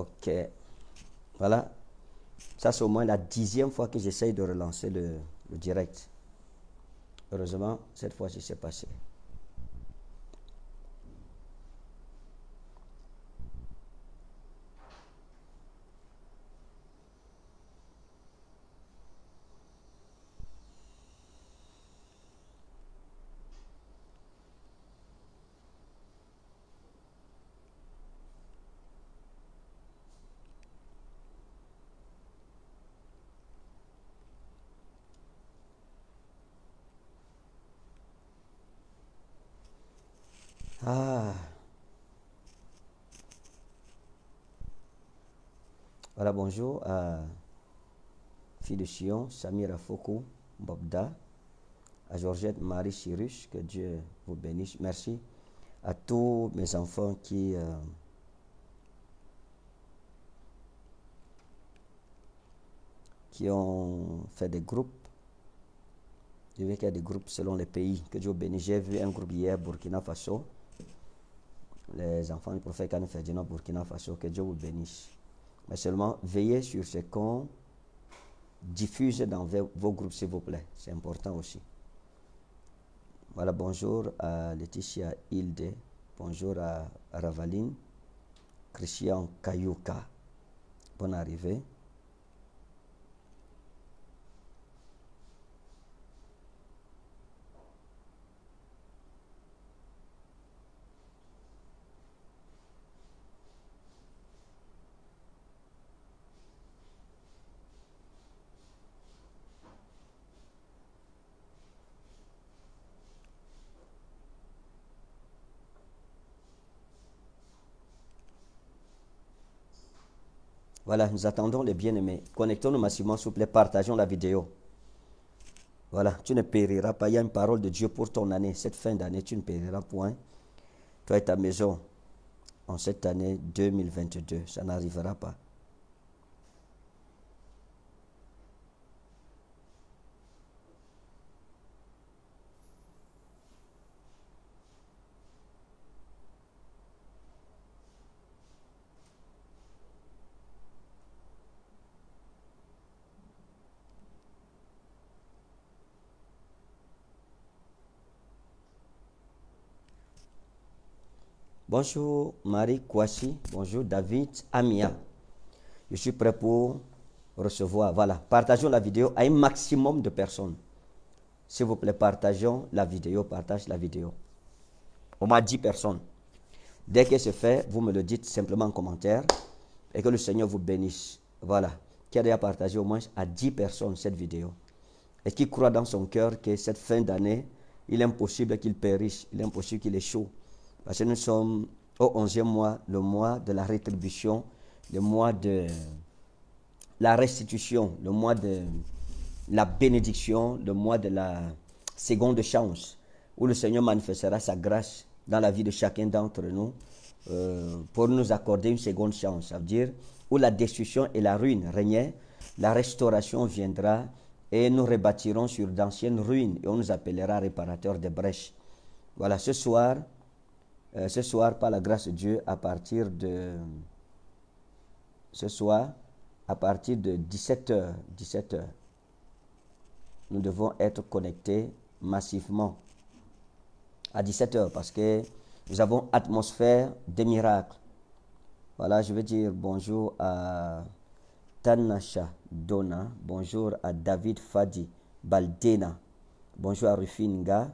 OK. Voilà. Ça, c'est au moins la dixième fois que j'essaye de relancer le, direct. Heureusement, cette fois-ci, c'est passé. bonjour à Fille de Chion, Samira Foucault, Bobda, à Georgette Marie Cyrus, que Dieu vous bénisse. Merci à tous mes enfants qui. Euh, qui ont fait des groupes. Je veux qu'il y a des groupes selon les pays. Que Dieu vous bénisse. J'ai vu un groupe hier, Burkina Faso. Les enfants du prophète Khan Ferdinand, Burkina Faso. Que Dieu vous bénisse mais seulement veillez sur ce qu'on diffuse dans vos groupes, s'il vous plaît. C'est important aussi. Voilà, bonjour à Laetitia Hilde, bonjour à Ravaline, Christian Kayuka. Bonne arrivée. Voilà, nous attendons les bien-aimés. Connectons-nous massivement, s'il vous plaît, partageons la vidéo. Voilà, tu ne périras pas. Il y a une parole de Dieu pour ton année. Cette fin d'année, tu ne périras point. Toi et ta maison, en cette année 2022, ça n'arrivera pas. Bonjour Marie Kouassi, Bonjour David Amia. Je suis prêt pour recevoir. Voilà. Partageons la vidéo à un maximum de personnes. S'il vous plaît, partageons la vidéo. partagez la vidéo. On m'a 10 personnes. Dès que c'est fait, vous me le dites simplement en commentaire et que le Seigneur vous bénisse. Voilà. Qui a déjà partagé au moins à 10 personnes cette vidéo et qui croit dans son cœur que cette fin d'année, il est impossible qu'il périsse, il est impossible qu'il échoue parce que nous sommes au 11e mois, le mois de la rétribution, le mois de la restitution, le mois de la bénédiction, le mois de la seconde chance, où le Seigneur manifestera sa grâce dans la vie de chacun d'entre nous euh, pour nous accorder une seconde chance. Ça veut dire où la destruction et la ruine régnaient, la restauration viendra et nous rebâtirons sur d'anciennes ruines et on nous appellera réparateurs des brèches. Voilà, ce soir, euh, ce soir, par la grâce de Dieu, à partir de. Ce soir, à partir de 17h, 17h, nous devons être connectés massivement. À 17h, parce que nous avons atmosphère des miracles. Voilà, je veux dire bonjour à Tanasha Dona, bonjour à David Fadi Baldena, bonjour à Rufinga,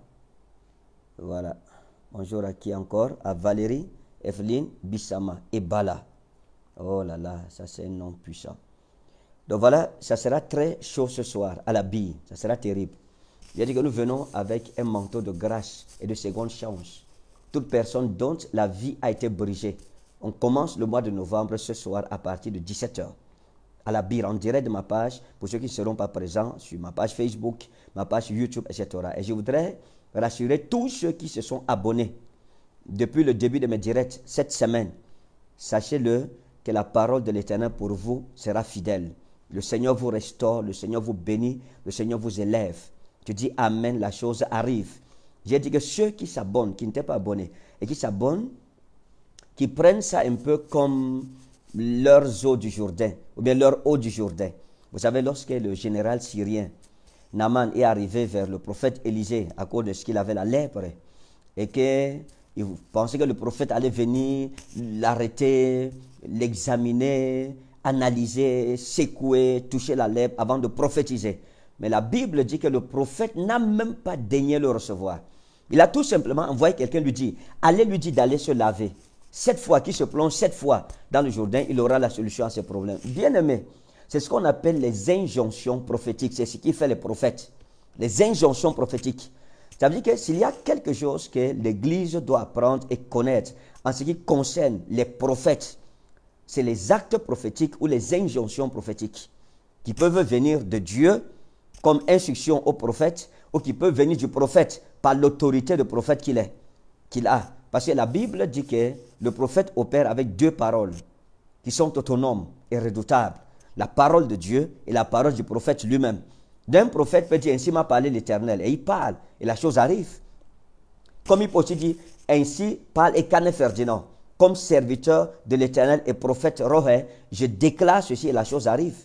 voilà, Bonjour à qui encore À Valérie, Evelyne, Bissama et Bala. Oh là là, ça c'est un nom puissant. Donc voilà, ça sera très chaud ce soir à la bille. Ça sera terrible. Il a dit que nous venons avec un manteau de grâce et de seconde chance. Toute personne dont la vie a été brisée. On commence le mois de novembre ce soir à partir de 17h. À la bille, en direct de ma page, pour ceux qui ne seront pas présents sur ma page Facebook, ma page YouTube, etc. Et je voudrais Rassurez tous ceux qui se sont abonnés depuis le début de mes directs cette semaine. Sachez-le que la parole de l'Éternel pour vous sera fidèle. Le Seigneur vous restaure, le Seigneur vous bénit, le Seigneur vous élève. Tu dis Amen, la chose arrive. J'ai dit que ceux qui s'abonnent, qui n'étaient pas abonnés, et qui s'abonnent, qui prennent ça un peu comme leurs eaux du Jourdain, ou bien leur eau du Jourdain. Vous savez, lorsque le général syrien Naman est arrivé vers le prophète Élisée à cause de ce qu'il avait la lèpre et qu'il pensait que le prophète allait venir l'arrêter, l'examiner, analyser, secouer, toucher la lèpre avant de prophétiser. Mais la Bible dit que le prophète n'a même pas daigné le recevoir. Il a tout simplement envoyé quelqu'un lui dire, allez lui dire d'aller se laver. Cette fois qu'il se plonge, cette fois dans le Jourdain, il aura la solution à ses problèmes. Bien aimé, c'est ce qu'on appelle les injonctions prophétiques. C'est ce qui fait les prophètes. Les injonctions prophétiques. Ça veut dire que s'il y a quelque chose que l'Église doit apprendre et connaître en ce qui concerne les prophètes, c'est les actes prophétiques ou les injonctions prophétiques qui peuvent venir de Dieu comme instruction au prophète ou qui peuvent venir du prophète par l'autorité de prophète qu'il est, qu'il a. Parce que la Bible dit que le prophète opère avec deux paroles qui sont autonomes et redoutables la parole de Dieu et la parole du prophète lui-même. D'un prophète peut dire ainsi m'a parlé l'Éternel et il parle et la chose arrive. Comme il peut aussi dire ainsi parle canet Ferdinand comme serviteur de l'Éternel et prophète Rohé, je déclare ceci et la chose arrive.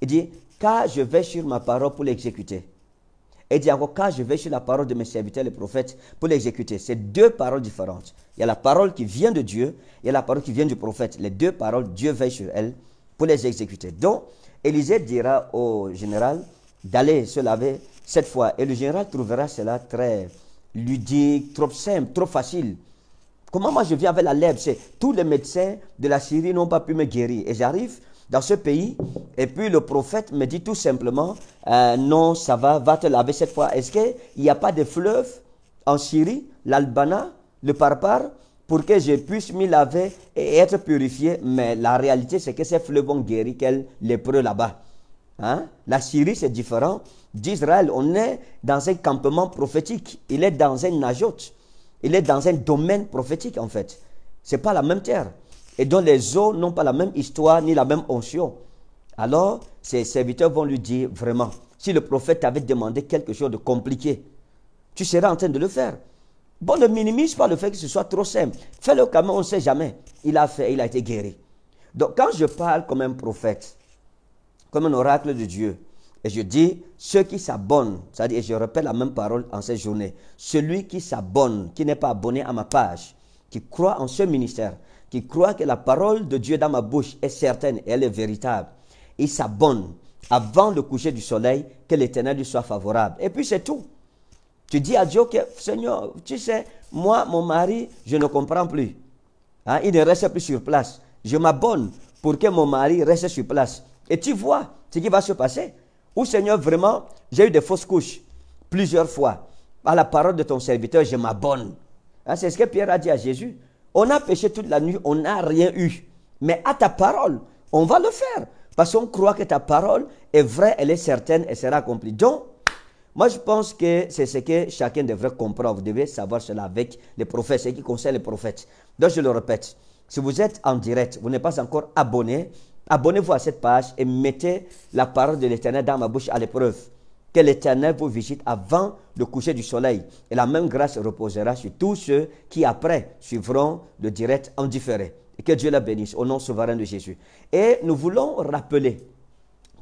Il dit car je vais sur ma parole pour l'exécuter. Et dit encore, car je vais sur la parole de mes serviteurs, les prophètes, pour l'exécuter. C'est deux paroles différentes. Il y a la parole qui vient de Dieu, et la parole qui vient du prophète. Les deux paroles, Dieu veille sur elles vous les exécuter. Donc, Élisée dira au général d'aller se laver cette fois. Et le général trouvera cela très ludique, trop simple, trop facile. Comment moi je viens avec la lèvre C'est tous les médecins de la Syrie n'ont pas pu me guérir. Et j'arrive dans ce pays et puis le prophète me dit tout simplement euh, non, ça va, va te laver cette fois. Est-ce qu'il n'y a pas de fleuve en Syrie, l'Albana, le Parpar pour que je puisse m'y laver et être purifié. Mais la réalité, c'est que ces fleuves ont guéri quel lépreux là-bas. Hein? La Syrie, c'est différent d'Israël. On est dans un campement prophétique. Il est dans un ajot. Il est dans un domaine prophétique, en fait. Ce n'est pas la même terre. Et dont les eaux n'ont pas la même histoire ni la même onction. Alors, ses serviteurs vont lui dire vraiment, si le prophète avait demandé quelque chose de compliqué, tu serais en train de le faire. Bon, ne minimise pas le fait que ce soit trop simple. Fais-le comme on ne sait jamais. Il a fait, il a été guéri. Donc, quand je parle comme un prophète, comme un oracle de Dieu, et je dis, ceux qui s'abonnent, c'est-à-dire, et je répète la même parole en ces journées, celui qui s'abonne, qui n'est pas abonné à ma page, qui croit en ce ministère, qui croit que la parole de Dieu dans ma bouche est certaine elle est véritable, il s'abonne avant le coucher du soleil, que l'éternel lui soit favorable. Et puis c'est tout. Tu dis à Dieu que, Seigneur, tu sais, moi, mon mari, je ne comprends plus. Hein, il ne reste plus sur place. Je m'abonne pour que mon mari reste sur place. Et tu vois ce qui va se passer. Ou Seigneur, vraiment, j'ai eu des fausses couches plusieurs fois. À la parole de ton serviteur, je m'abonne. Hein, C'est ce que Pierre a dit à Jésus. On a péché toute la nuit, on n'a rien eu. Mais à ta parole, on va le faire. Parce qu'on croit que ta parole est vraie, elle est certaine, et sera accomplie. Donc, moi, je pense que c'est ce que chacun devrait comprendre. Vous devez savoir cela avec les prophètes, ce qui concerne les prophètes. Donc, je le répète, si vous êtes en direct, vous n'êtes pas encore abonné, abonnez-vous à cette page et mettez la parole de l'Éternel dans ma bouche à l'épreuve. Que l'Éternel vous visite avant le coucher du soleil. Et la même grâce reposera sur tous ceux qui, après, suivront le direct en différé. Et que Dieu la bénisse au nom souverain de Jésus. Et nous voulons rappeler,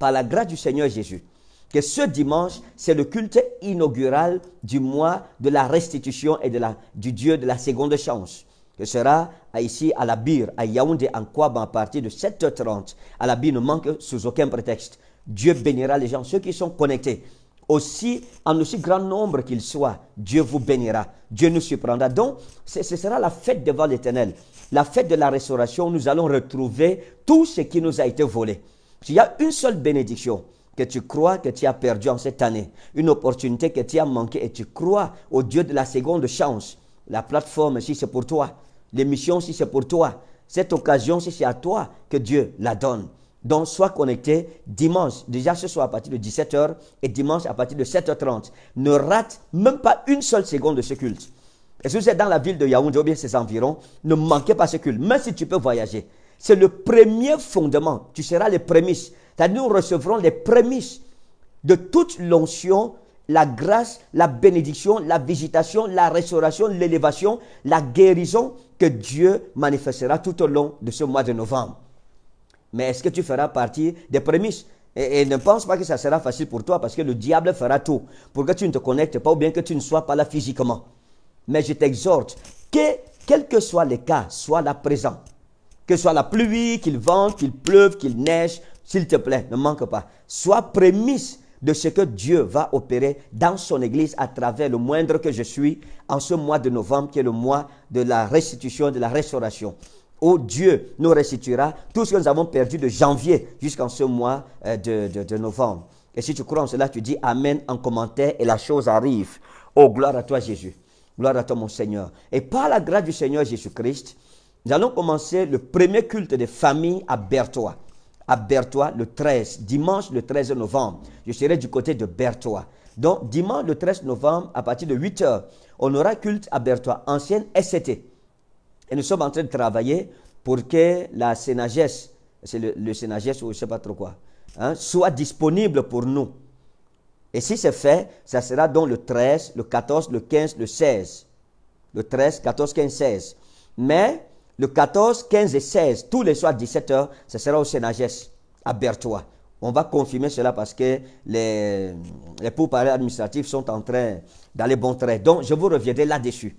par la grâce du Seigneur Jésus, que ce dimanche, c'est le culte inaugural du mois de la restitution et de la, du Dieu de la seconde chance, que sera ici à la Bire, à Yaoundé, en quoi à partir de 7h30. À la Bire ne manque sous aucun prétexte. Dieu bénira les gens, ceux qui sont connectés. Aussi, en aussi grand nombre qu'ils soient, Dieu vous bénira. Dieu nous surprendra. Donc, ce sera la fête devant l'Éternel. La fête de la restauration, nous allons retrouver tout ce qui nous a été volé. Il y a une seule bénédiction que tu crois que tu as perdu en cette année, une opportunité que tu as manquée et tu crois au Dieu de la seconde chance. La plateforme, si c'est pour toi, l'émission, si c'est pour toi, cette occasion, si c'est à toi que Dieu la donne. Donc, sois connecté dimanche, déjà ce soir à partir de 17h et dimanche à partir de 7h30. Ne rate même pas une seule seconde de ce culte. Et si vous êtes dans la ville de Yaoundé ou bien ses environs, ne manquez pas ce culte, même si tu peux voyager. C'est le premier fondement. Tu seras les prémices nous recevrons les prémices de toute l'onction, la grâce, la bénédiction, la visitation, la restauration, l'élévation, la guérison que Dieu manifestera tout au long de ce mois de novembre. Mais est-ce que tu feras partie des prémices et, ne pense pas que ça sera facile pour toi parce que le diable fera tout pour que tu ne te connectes pas ou bien que tu ne sois pas là physiquement. Mais je t'exhorte que, quel que soit le cas, sois là présent. Que soit la pluie, qu'il vente, qu'il pleuve, qu'il neige, s'il te plaît, ne manque pas. Sois prémisse de ce que Dieu va opérer dans son Église à travers le moindre que je suis en ce mois de novembre qui est le mois de la restitution, de la restauration. Oh Dieu nous restituera tout ce que nous avons perdu de janvier jusqu'en ce mois euh, de, novembre. Et si tu crois en cela, tu dis Amen en commentaire et la chose arrive. Oh, gloire à toi Jésus. Gloire à toi mon Seigneur. Et par la grâce du Seigneur Jésus-Christ, nous allons commencer le premier culte des familles à Berthois à Bertois le 13, dimanche le 13 novembre. Je serai du côté de Bertois. Donc, dimanche le 13 novembre, à partir de 8h, on aura culte à Bertois, ancienne SCT. Et nous sommes en train de travailler pour que la Sénagesse, c'est le, le ou je ne sais pas trop quoi, hein, soit disponible pour nous. Et si c'est fait, ça sera donc le 13, le 14, le 15, le 16. Le 13, 14, 15, 16. Mais le 14, 15 et 16, tous les soirs 17h, ce sera au Sénagès, à Berthois. On va confirmer cela parce que les, les pourparlers administratifs sont en train d'aller bon trait. Donc, je vous reviendrai là-dessus.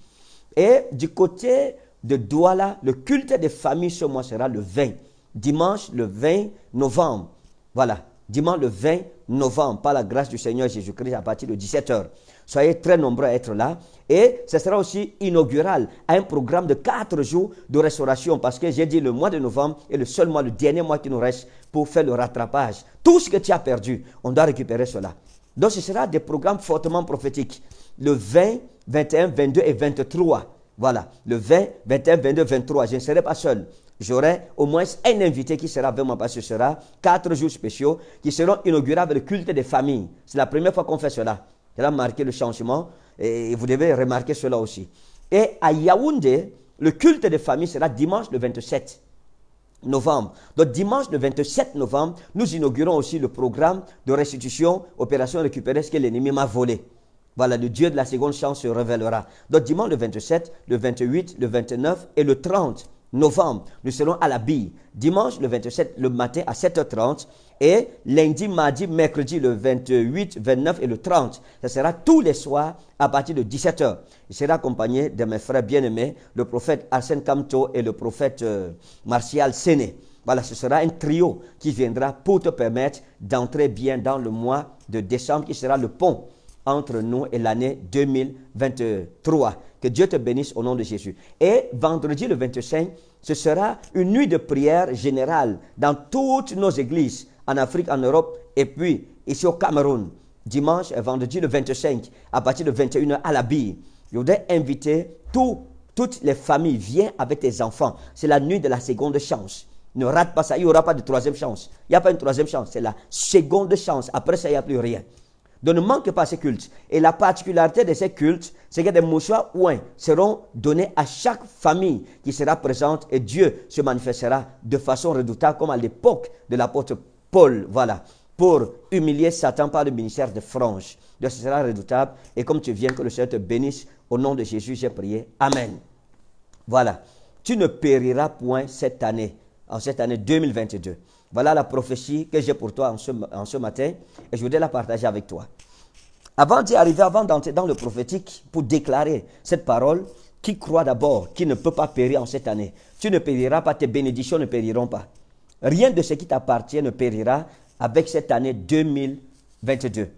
Et du côté de Douala, le culte des familles ce mois sera le 20. Dimanche, le 20 novembre. Voilà. Dimanche, le 20 novembre, par la grâce du Seigneur Jésus-Christ, à partir de 17h. Soyez très nombreux à être là. Et ce sera aussi inaugural à un programme de quatre jours de restauration parce que j'ai dit le mois de novembre est le seul mois, le dernier mois qui nous reste pour faire le rattrapage. Tout ce que tu as perdu, on doit récupérer cela. Donc ce sera des programmes fortement prophétiques. Le 20, 21, 22 et 23. Voilà, le 20, 21, 22, 23. Je ne serai pas seul. J'aurai au moins un invité qui sera avec moi parce que ce sera quatre jours spéciaux qui seront inaugurés avec le culte des familles. C'est la première fois qu'on fait cela. Cela a marqué le changement et vous devez remarquer cela aussi. Et à Yaoundé, le culte des familles sera dimanche le 27 novembre. Donc dimanche le 27 novembre, nous inaugurons aussi le programme de restitution, opération récupérer ce que l'ennemi m'a volé. Voilà, le Dieu de la seconde chance se révélera. Donc dimanche le 27, le 28, le 29 et le 30 novembre, nous serons à la bille. Dimanche le 27 le matin à 7h30 et lundi, mardi, mercredi le 28, 29 et le 30. Ce sera tous les soirs à partir de 17h. Je serai accompagné de mes frères bien-aimés, le prophète Arsène Kamto et le prophète euh, Martial Séné. Voilà, ce sera un trio qui viendra pour te permettre d'entrer bien dans le mois de décembre qui sera le pont entre nous et l'année 2023. Que Dieu te bénisse au nom de Jésus. Et vendredi le 25, ce sera une nuit de prière générale dans toutes nos églises en Afrique, en Europe et puis ici au Cameroun. Dimanche et vendredi le 25 à partir de 21h à la bille. Je voudrais inviter toutes les familles. Viens avec tes enfants. C'est la nuit de la seconde chance. Ne rate pas ça. Il n'y aura pas de troisième chance. Il n'y a pas une troisième chance. C'est la seconde chance. Après ça, il n'y a plus rien. Donc ne manque pas ces cultes. Et la particularité de ces cultes, c'est que des mouchoirs ouins seront donnés à chaque famille qui sera présente et Dieu se manifestera de façon redoutable comme à l'époque de l'apôtre Paul. Voilà. Pour humilier Satan par le ministère de Frange. Donc ce sera redoutable. Et comme tu viens, que le Seigneur te bénisse. Au nom de Jésus, j'ai prié. Amen. Voilà. Tu ne périras point cette année, en cette année 2022. Voilà la prophétie que j'ai pour toi en ce, matin et je voudrais la partager avec toi. Avant d'y arriver, avant d'entrer dans le prophétique pour déclarer cette parole, qui croit d'abord, qui ne peut pas périr en cette année, tu ne périras pas, tes bénédictions ne périront pas. Rien de ce qui t'appartient ne périra avec cette année 2022.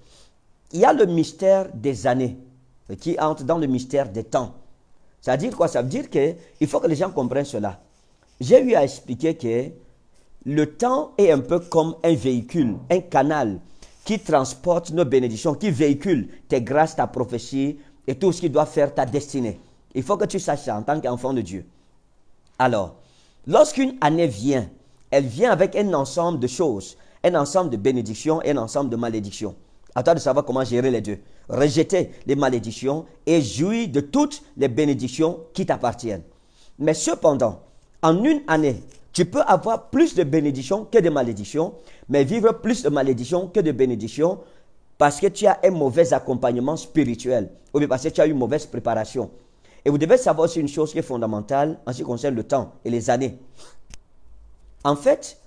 Il y a le mystère des années qui entre dans le mystère des temps. Ça veut dire quoi Ça veut dire qu'il faut que les gens comprennent cela. J'ai eu à expliquer que le temps est un peu comme un véhicule, un canal qui transporte nos bénédictions, qui véhicule tes grâces, ta prophétie et tout ce qui doit faire ta destinée. Il faut que tu saches ça en tant qu'enfant de Dieu. Alors, lorsqu'une année vient, elle vient avec un ensemble de choses, un ensemble de bénédictions et un ensemble de malédictions. À toi de savoir comment gérer les deux. Rejeter les malédictions et jouir de toutes les bénédictions qui t'appartiennent. Mais cependant, en une année, tu peux avoir plus de bénédictions que de malédictions, mais vivre plus de malédictions que de bénédictions parce que tu as un mauvais accompagnement spirituel ou bien parce que tu as une mauvaise préparation. Et vous devez savoir aussi une chose qui est fondamentale en ce qui concerne le temps et les années. En fait,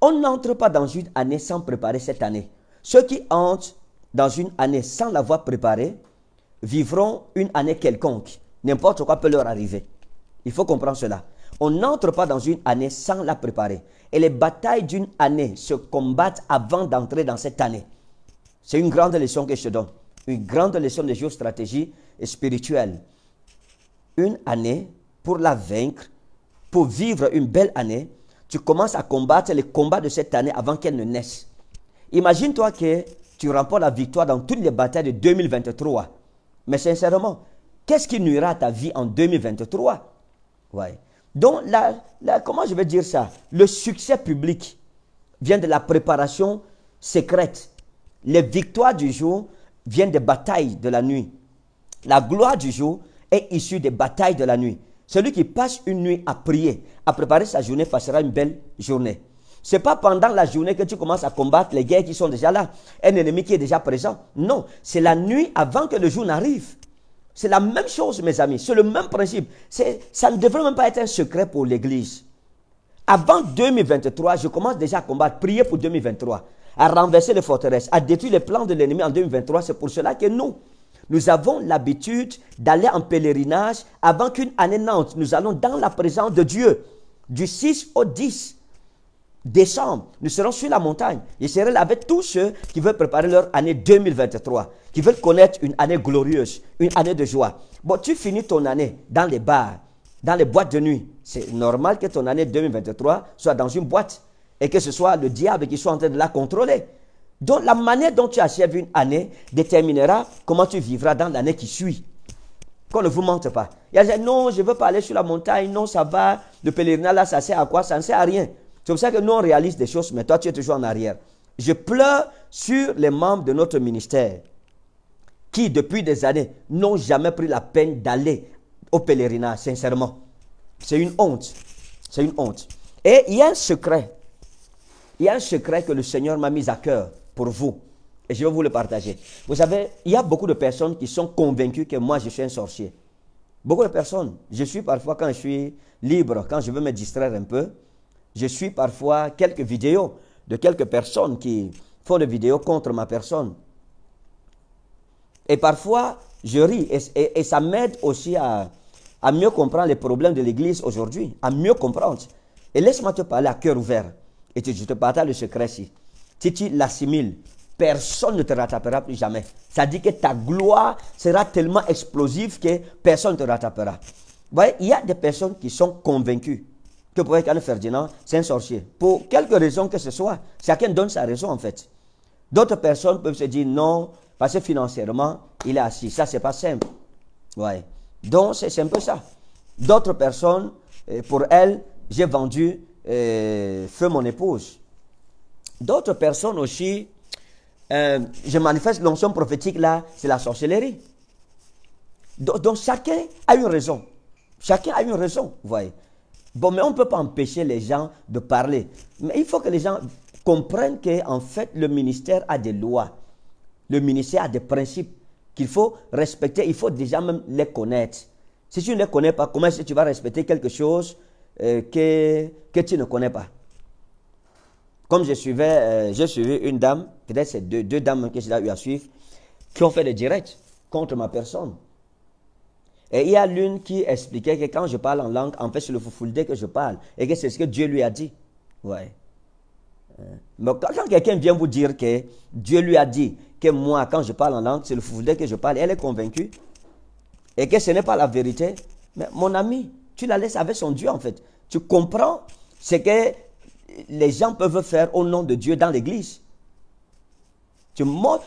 on n'entre pas dans une année sans préparer cette année. Ceux qui entrent dans une année sans l'avoir préparée vivront une année quelconque. N'importe quoi peut leur arriver. Il faut comprendre cela. On n'entre pas dans une année sans la préparer. Et les batailles d'une année se combattent avant d'entrer dans cette année. C'est une grande leçon que je te donne. Une grande leçon de géostratégie et spirituelle. Une année, pour la vaincre, pour vivre une belle année, tu commences à combattre les combats de cette année avant qu'elle ne naisse. Imagine-toi que tu remportes la victoire dans toutes les batailles de 2023. Mais sincèrement, qu'est-ce qui nuira à ta vie en 2023 Ouais. Donc, comment je vais dire ça Le succès public vient de la préparation secrète. Les victoires du jour viennent des batailles de la nuit. La gloire du jour est issue des batailles de la nuit. Celui qui passe une nuit à prier, à préparer sa journée, fassera une belle journée. Ce n'est pas pendant la journée que tu commences à combattre les guerres qui sont déjà là, un ennemi qui est déjà présent. Non, c'est la nuit avant que le jour n'arrive. C'est la même chose, mes amis. C'est le même principe. Ça ne devrait même pas être un secret pour l'Église. Avant 2023, je commence déjà à combattre, prier pour 2023, à renverser les forteresses, à détruire les plans de l'ennemi en 2023. C'est pour cela que nous, nous avons l'habitude d'aller en pèlerinage avant qu'une année nante. Nous allons dans la présence de Dieu du 6 au 10 décembre, nous serons sur la montagne. Je serai là avec tous ceux qui veulent préparer leur année 2023, qui veulent connaître une année glorieuse, une année de joie. Bon, tu finis ton année dans les bars, dans les boîtes de nuit. C'est normal que ton année 2023 soit dans une boîte et que ce soit le diable qui soit en train de la contrôler. Donc, la manière dont tu achèves une année déterminera comment tu vivras dans l'année qui suit qu'on ne vous mente pas. Il y a des non, je veux pas aller sur la montagne, non, ça va, le pèlerinage là, ça sert à quoi Ça ne sert à rien. C'est pour ça que nous, on réalise des choses, mais toi, tu es toujours en arrière. Je pleure sur les membres de notre ministère qui, depuis des années, n'ont jamais pris la peine d'aller au pèlerinage, sincèrement. C'est une honte. C'est une honte. Et il y a un secret. Il y a un secret que le Seigneur m'a mis à cœur pour vous. Et je vais vous le partager. Vous savez, il y a beaucoup de personnes qui sont convaincues que moi, je suis un sorcier. Beaucoup de personnes. Je suis parfois, quand je suis libre, quand je veux me distraire un peu, je suis parfois quelques vidéos de quelques personnes qui font des vidéos contre ma personne. Et parfois, je ris. Et, ça m'aide aussi à, mieux comprendre les problèmes de l'Église aujourd'hui, à mieux comprendre. Et laisse-moi te parler à cœur ouvert. Et tu, je te partage le secret-ci. Si tu l'assimiles, personne ne te rattrapera plus jamais. Ça dit que ta gloire sera tellement explosive que personne ne te rattrapera. il y a des personnes qui sont convaincues que pour être Ferdinand, c'est un sorcier. Pour quelque raison que ce soit, chacun donne sa raison en fait. D'autres personnes peuvent se dire non, parce que financièrement, il est assis. Ça, c'est pas simple. Ouais. Donc, c'est un peu ça. D'autres personnes, euh, pour elles, j'ai vendu euh, feu mon épouse. D'autres personnes aussi, euh, je manifeste l'onction prophétique là, c'est la sorcellerie. donc, chacun a une raison. Chacun a une raison, vous voyez. Bon, mais on ne peut pas empêcher les gens de parler. Mais il faut que les gens comprennent qu'en fait, le ministère a des lois. Le ministère a des principes qu'il faut respecter. Il faut déjà même les connaître. Si tu ne les connais pas, comment est-ce que tu vas respecter quelque chose euh, que, tu ne connais pas Comme je suivais, euh, j'ai une dame, peut-être c'est deux, deux dames que j'ai eu à suivre, qui ont fait des directs contre ma personne. Et il y a l'une qui expliquait que quand je parle en langue, en fait, c'est le foufoulde que je parle. Et que c'est ce que Dieu lui a dit. Ouais. Euh, mais quand, quelqu'un vient vous dire que Dieu lui a dit que moi, quand je parle en langue, c'est le foufoulde que je parle, elle est convaincue. Et que ce n'est pas la vérité. Mais mon ami, tu la laisses avec son Dieu, en fait. Tu comprends ce que les gens peuvent faire au nom de Dieu dans l'église.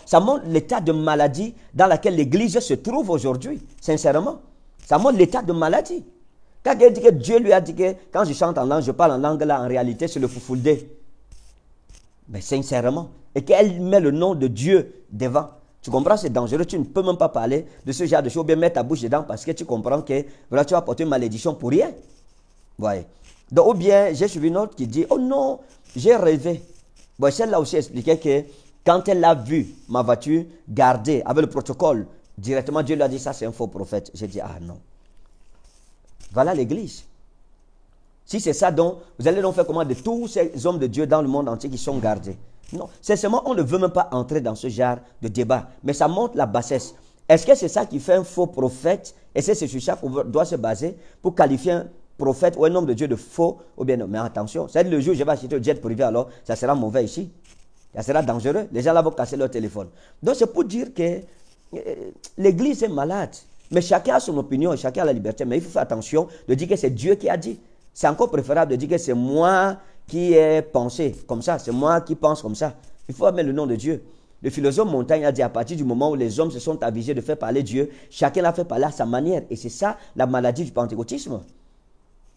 Ça montre l'état de maladie dans laquelle l'église se trouve aujourd'hui, sincèrement. Ça montre l'état de maladie. Quand elle dit que Dieu lui a dit que quand je chante en langue, je parle en langue là, en réalité, c'est le foufoulé. Mais sincèrement, et qu'elle met le nom de Dieu devant. Tu comprends, c'est dangereux. Tu ne peux même pas parler de ce genre de choses, Ou bien mettre ta bouche dedans parce que tu comprends que tu vas porter une malédiction pour rien. Donc, ou bien, j'ai suivi une autre qui dit Oh non, j'ai rêvé. celle-là aussi expliquait que quand elle a vu ma voiture gardée avec le protocole Directement, Dieu lui a dit, ça c'est un faux prophète. J'ai dit, ah non. Voilà l'église. Si c'est ça, donc, vous allez donc faire comment de tous ces hommes de Dieu dans le monde entier qui sont gardés Non, c'est seulement, on ne veut même pas entrer dans ce genre de débat. Mais ça montre la bassesse. Est-ce que c'est ça qui fait un faux prophète Et c'est sur ça qu'on doit se baser pour qualifier un prophète ou un homme de Dieu de faux ou bien non. Mais attention, c'est le jour où je vais acheter le jet privé, alors ça sera mauvais ici. Ça sera dangereux. Les gens là vont casser leur téléphone. Donc c'est pour dire que euh, l'Église est malade. Mais chacun a son opinion, chacun a la liberté. Mais il faut faire attention de dire que c'est Dieu qui a dit. C'est encore préférable de dire que c'est moi qui ai pensé comme ça, c'est moi qui pense comme ça. Il faut amener le nom de Dieu. Le philosophe Montaigne a dit à partir du moment où les hommes se sont avisés de faire parler Dieu, chacun l'a fait parler à sa manière. Et c'est ça la maladie du pentecôtisme.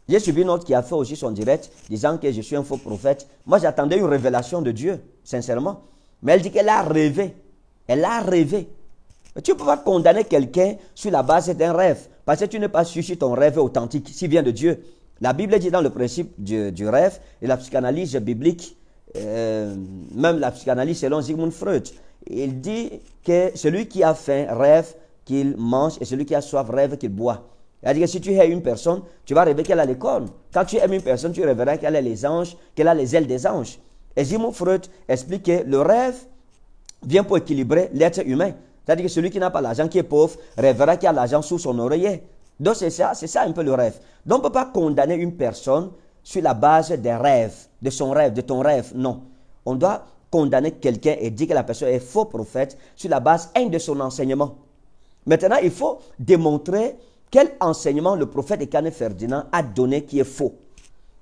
J'ai subi une autre qui a fait aussi son direct, disant que je suis un faux prophète. Moi, j'attendais une révélation de Dieu, sincèrement. Mais elle dit qu'elle a rêvé. Elle a rêvé. Tu ne peux pas condamner quelqu'un sur la base d'un rêve, parce que tu n'es pas sûr si ton rêve est authentique, s'il vient de Dieu. La Bible dit dans le principe du, rêve, et la psychanalyse biblique, euh, même la psychanalyse selon Sigmund Freud, il dit que celui qui a faim rêve qu'il mange et celui qui a soif rêve qu'il boit. C'est-à-dire que si tu aimes une personne, tu vas rêver qu'elle a les cornes. Quand tu aimes une personne, tu rêveras qu'elle a les anges, qu'elle a les ailes des anges. Et Sigmund Freud explique que le rêve vient pour équilibrer l'être humain. C'est-à-dire que celui qui n'a pas l'argent, qui est pauvre, rêvera qu'il y a l'argent sous son oreiller. Donc c'est ça, c'est ça un peu le rêve. Donc on ne peut pas condamner une personne sur la base des rêves, de son rêve, de ton rêve. Non. On doit condamner quelqu'un et dire que la personne est faux prophète sur la base un de son enseignement. Maintenant, il faut démontrer quel enseignement le prophète Ekane Ferdinand a donné qui est faux,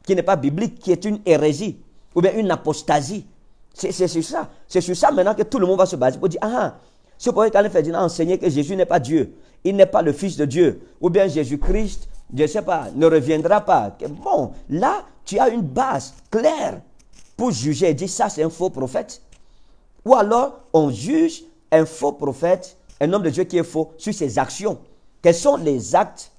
qui n'est pas biblique, qui est une hérésie ou bien une apostasie. C'est sur ça. C'est sur ça maintenant que tout le monde va se baser pour dire, ah, ah ce prophète Ferdinand a enseigné que Jésus n'est pas Dieu, il n'est pas le Fils de Dieu, ou bien Jésus-Christ, je ne sais pas, ne reviendra pas. Bon, là, tu as une base claire pour juger et dire ça, c'est un faux prophète. Ou alors, on juge un faux prophète, un homme de Dieu qui est faux, sur ses actions. Quels sont les actes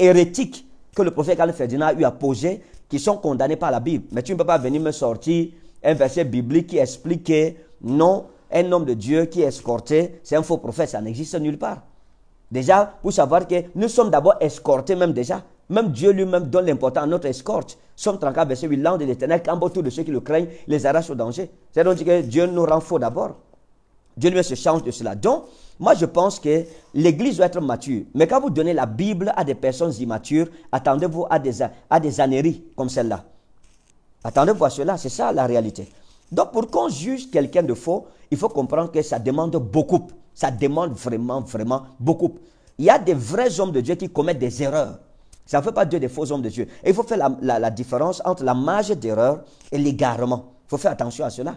hérétiques que le prophète Carl Ferdinand a eu à poser qui sont condamnés par la Bible Mais tu ne peux pas venir me sortir un verset biblique qui explique que non, un homme de Dieu qui est escorté, c'est un faux prophète, ça n'existe nulle part. Déjà, pour savoir que nous sommes d'abord escortés même déjà. Même Dieu lui-même donne l'importance à notre escorte. Sommes 34, verset 8, l'ange de l'éternel campe autour de ceux qui le craignent, les arrache au danger. C'est donc que Dieu nous rend faux d'abord. Dieu lui-même se change de cela. Donc, moi je pense que l'Église doit être mature. Mais quand vous donnez la Bible à des personnes immatures, attendez-vous à des, à des comme celle-là. Attendez-vous à cela, c'est ça la réalité. Donc, pour qu'on juge quelqu'un de faux, il faut comprendre que ça demande beaucoup. Ça demande vraiment, vraiment beaucoup. Il y a des vrais hommes de Dieu qui commettent des erreurs. Ça ne fait pas Dieu des faux hommes de Dieu. il faut faire la, la différence entre la marge d'erreur et l'égarement. Il faut faire attention à cela.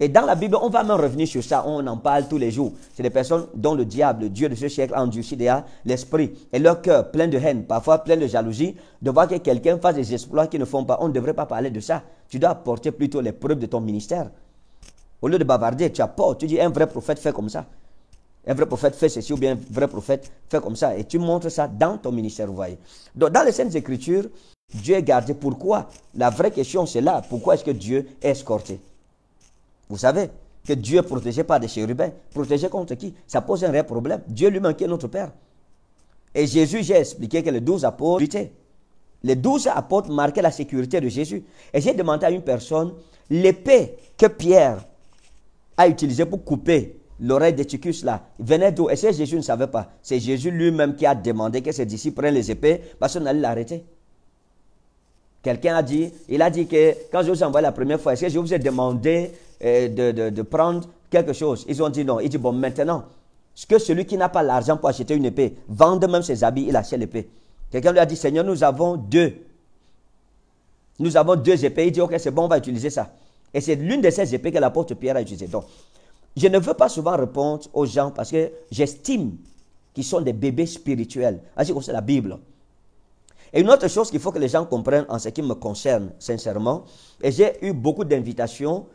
Et dans la Bible, on va même revenir sur ça, on en parle tous les jours. C'est des personnes dont le diable, Dieu de ce siècle, a endurci l'esprit et leur cœur plein de haine, parfois plein de jalousie, de voir que quelqu'un fasse des exploits qu'ils ne font pas. On ne devrait pas parler de ça. Tu dois apporter plutôt les preuves de ton ministère. Au lieu de bavarder, tu apportes, tu dis un vrai prophète fait comme ça. Un vrai prophète fait ceci ou bien un vrai prophète fait comme ça. Et tu montres ça dans ton ministère, vous voyez. Donc, dans les Saintes Écritures, Dieu est gardé. Pourquoi La vraie question, c'est là. Pourquoi est-ce que Dieu est escorté vous savez que Dieu est protégé par des chérubins. Protégé contre qui Ça pose un vrai problème. Dieu lui manquait notre Père. Et Jésus, j'ai expliqué que les douze apôtres luttaient. Les douze apôtres marquaient la sécurité de Jésus. Et j'ai demandé à une personne l'épée que Pierre a utilisée pour couper l'oreille d'Éticus là venait d'où Et c'est Jésus ne savait pas. C'est Jésus lui-même qui a demandé que ses disciples prennent les épées parce qu'on allait l'arrêter. Quelqu'un a dit, il a dit que quand je vous ai envoyé la première fois, est-ce que je vous ai demandé de, prendre quelque chose. Ils ont dit non. Il dit, bon, maintenant, ce que celui qui n'a pas l'argent pour acheter une épée, vende même ses habits, il achète l'épée. Quelqu'un lui a dit, Seigneur, nous avons deux. Nous avons deux épées. Il dit, ok, c'est bon, on va utiliser ça. Et c'est l'une de ces épées que l'apôtre Pierre a utilisée. Donc, je ne veux pas souvent répondre aux gens parce que j'estime qu'ils sont des bébés spirituels. c'est ah, la Bible. Et une autre chose qu'il faut que les gens comprennent en ce qui me concerne, sincèrement, et j'ai eu beaucoup d'invitations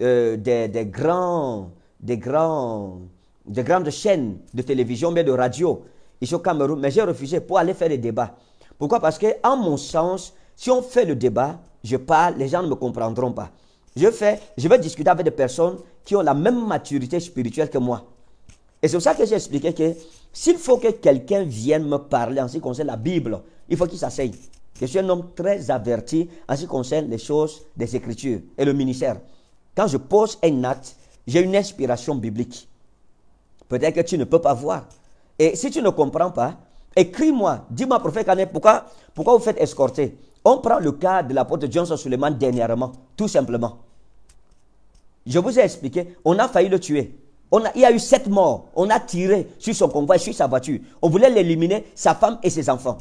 euh, des, des, grands, des, grands, des grandes chaînes de télévision, mais de radio, ici au Cameroun, mais j'ai refusé pour aller faire des débats. Pourquoi Parce que, en mon sens, si on fait le débat, je parle, les gens ne me comprendront pas. Je fais, je vais discuter avec des personnes qui ont la même maturité spirituelle que moi. Et c'est pour ça que j'ai expliqué que s'il faut que quelqu'un vienne me parler en ce qui concerne la Bible, il faut qu'il s'asseye. Je suis un homme très averti en ce qui concerne les choses des Écritures et le ministère. Quand je pose un acte, j'ai une inspiration biblique. Peut-être que tu ne peux pas voir. Et si tu ne comprends pas, écris-moi. Dis-moi, prophète Canet, pourquoi, pourquoi vous faites escorter On prend le cas de l'apôtre Johnson Suleiman dernièrement, tout simplement. Je vous ai expliqué, on a failli le tuer. On il y a eu sept morts. On a tiré sur son convoi, sur sa voiture. On voulait l'éliminer, sa femme et ses enfants.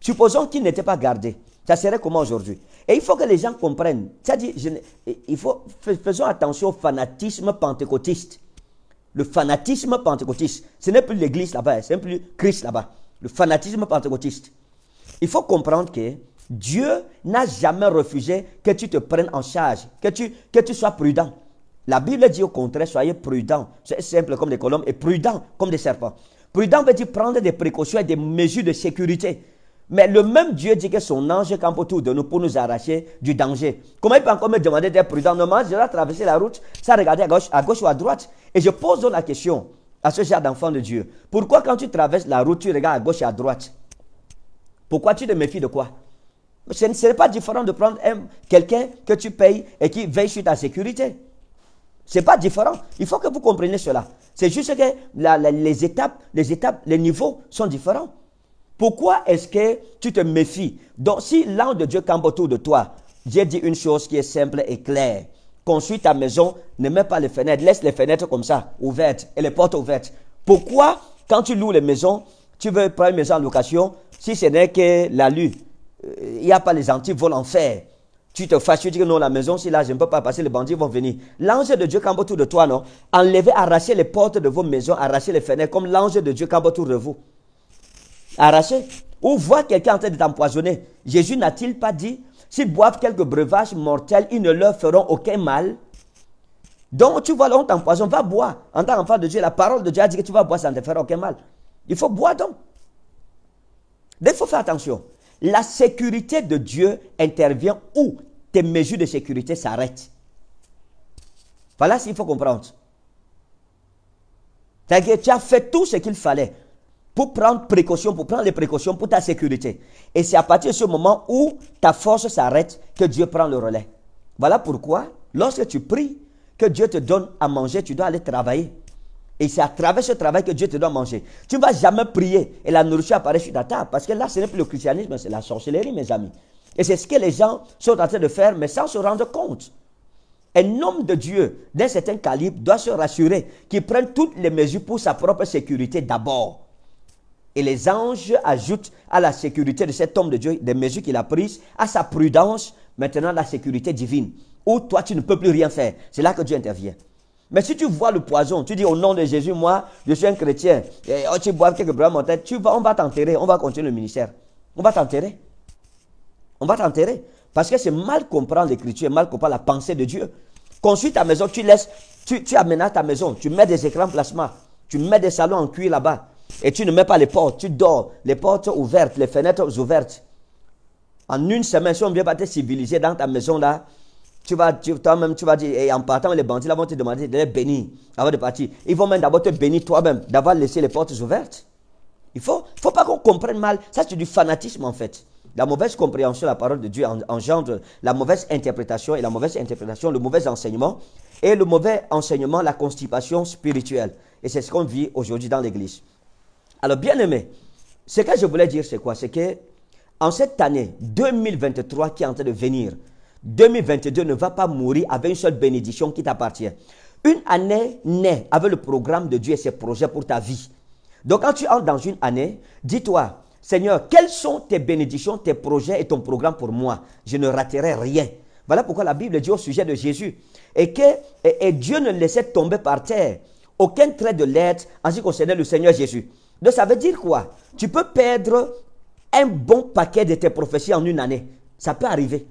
Supposons qu'il n'était pas gardé. Ça serait comment aujourd'hui Et il faut que les gens comprennent. C'est-à-dire, il faut, faisons attention au fanatisme pentecôtiste. Le fanatisme pentecôtiste, ce n'est plus l'église là-bas, hein, ce n'est plus Christ là-bas. Le fanatisme pentecôtiste. Il faut comprendre que Dieu n'a jamais refusé que tu te prennes en charge, que tu, que tu sois prudent. La Bible dit au contraire, soyez prudent. C'est simple comme des colombes et prudent comme des serpents. Prudent veut dire prendre des précautions et des mesures de sécurité. Mais le même Dieu dit que son ange campe autour de nous pour nous arracher du danger. Comment il peut encore me demander d'être prudent Normalement, je dois traverser la route sans regarder à gauche, à gauche ou à droite. Et je pose donc la question à ce genre d'enfant de Dieu. Pourquoi quand tu traverses la route, tu regardes à gauche et à droite Pourquoi tu te méfies de quoi Ce ne serait pas différent de prendre quelqu'un que tu payes et qui veille sur ta sécurité. Ce n'est pas différent. Il faut que vous compreniez cela. C'est juste que les étapes, les étapes, les niveaux sont différents. Pourquoi est-ce que tu te méfies Donc, si l'ange de Dieu campe autour de toi, j'ai dit une chose qui est simple et claire. Construis ta maison, ne mets pas les fenêtres, laisse les fenêtres comme ça, ouvertes, et les portes ouvertes. Pourquoi, quand tu loues les maisons, tu veux prendre une maison en location, si ce n'est que la lue, euh, il n'y a pas les antilles, vont faire Tu te fâches, tu dis que non, la maison, si là, je ne peux pas passer, les bandits vont venir. L'ange de Dieu campe autour de toi, non Enlevez, arrachez les portes de vos maisons, arrachez les fenêtres, comme l'ange de Dieu campe autour de vous arraché, ou voir quelqu'un en train de t'empoisonner, Jésus n'a-t-il pas dit, s'ils boivent quelques breuvages mortels, ils ne leur feront aucun mal Donc tu vois, on t'empoisonne, va boire. En tant qu'enfant de Dieu, la parole de Dieu a dit que tu vas boire, ça ne te fera aucun mal. Il faut boire donc. Il faut faire attention. La sécurité de Dieu intervient où tes mesures de sécurité s'arrêtent. Voilà ce qu'il faut comprendre. cest que tu as fait tout ce qu'il fallait pour prendre précaution, pour prendre les précautions pour ta sécurité. Et c'est à partir de ce moment où ta force s'arrête que Dieu prend le relais. Voilà pourquoi, lorsque tu pries, que Dieu te donne à manger, tu dois aller travailler. Et c'est à travers ce travail que Dieu te doit manger. Tu ne vas jamais prier et la nourriture apparaît sur ta table. Parce que là, ce n'est plus le christianisme, c'est la sorcellerie, mes amis. Et c'est ce que les gens sont en train de faire, mais sans se rendre compte. Un homme de Dieu d'un certain calibre doit se rassurer qu'il prenne toutes les mesures pour sa propre sécurité d'abord. Et les anges ajoutent à la sécurité de cet homme de Dieu, des mesures qu'il a prises, à sa prudence, maintenant la sécurité divine, où toi tu ne peux plus rien faire. C'est là que Dieu intervient. Mais si tu vois le poison, tu dis au nom de Jésus, moi, je suis un chrétien, oh, tu bois quelques bras en tête, tu vas, on va t'enterrer, on va continuer le ministère. On va t'enterrer. On va t'enterrer. Parce que c'est mal comprendre l'écriture, mal comprendre la pensée de Dieu. Construis ta maison, tu laisses, tu, tu amènes à ta maison, tu mets des écrans plasma, tu mets des salons en cuir là-bas, et tu ne mets pas les portes, tu dors, les portes ouvertes, les fenêtres ouvertes. En une semaine, si on ne vient pas te civiliser dans ta maison là, tu vas, toi-même, tu vas dire, et en partant, les bandits là vont te demander de les bénir avant de partir. Ils vont même d'abord te bénir toi-même d'avoir laissé les portes ouvertes. Il ne faut, faut pas qu'on comprenne mal. Ça, c'est du fanatisme en fait. La mauvaise compréhension de la parole de Dieu engendre la mauvaise interprétation et la mauvaise interprétation, le mauvais enseignement et le mauvais enseignement, la constipation spirituelle. Et c'est ce qu'on vit aujourd'hui dans l'Église. Alors, bien aimé, ce que je voulais dire, c'est quoi C'est que en cette année 2023 qui est en train de venir, 2022 ne va pas mourir avec une seule bénédiction qui t'appartient. Une année naît avec le programme de Dieu et ses projets pour ta vie. Donc quand tu entres dans une année, dis-toi, Seigneur, quelles sont tes bénédictions, tes projets et ton programme pour moi Je ne raterai rien. Voilà pourquoi la Bible dit au sujet de Jésus, et que Dieu ne laissait tomber par terre aucun trait de l'être en ce qui concernait le Seigneur Jésus. Donc ça veut dire quoi Tu peux perdre un bon paquet de tes prophéties en une année. Ça peut arriver.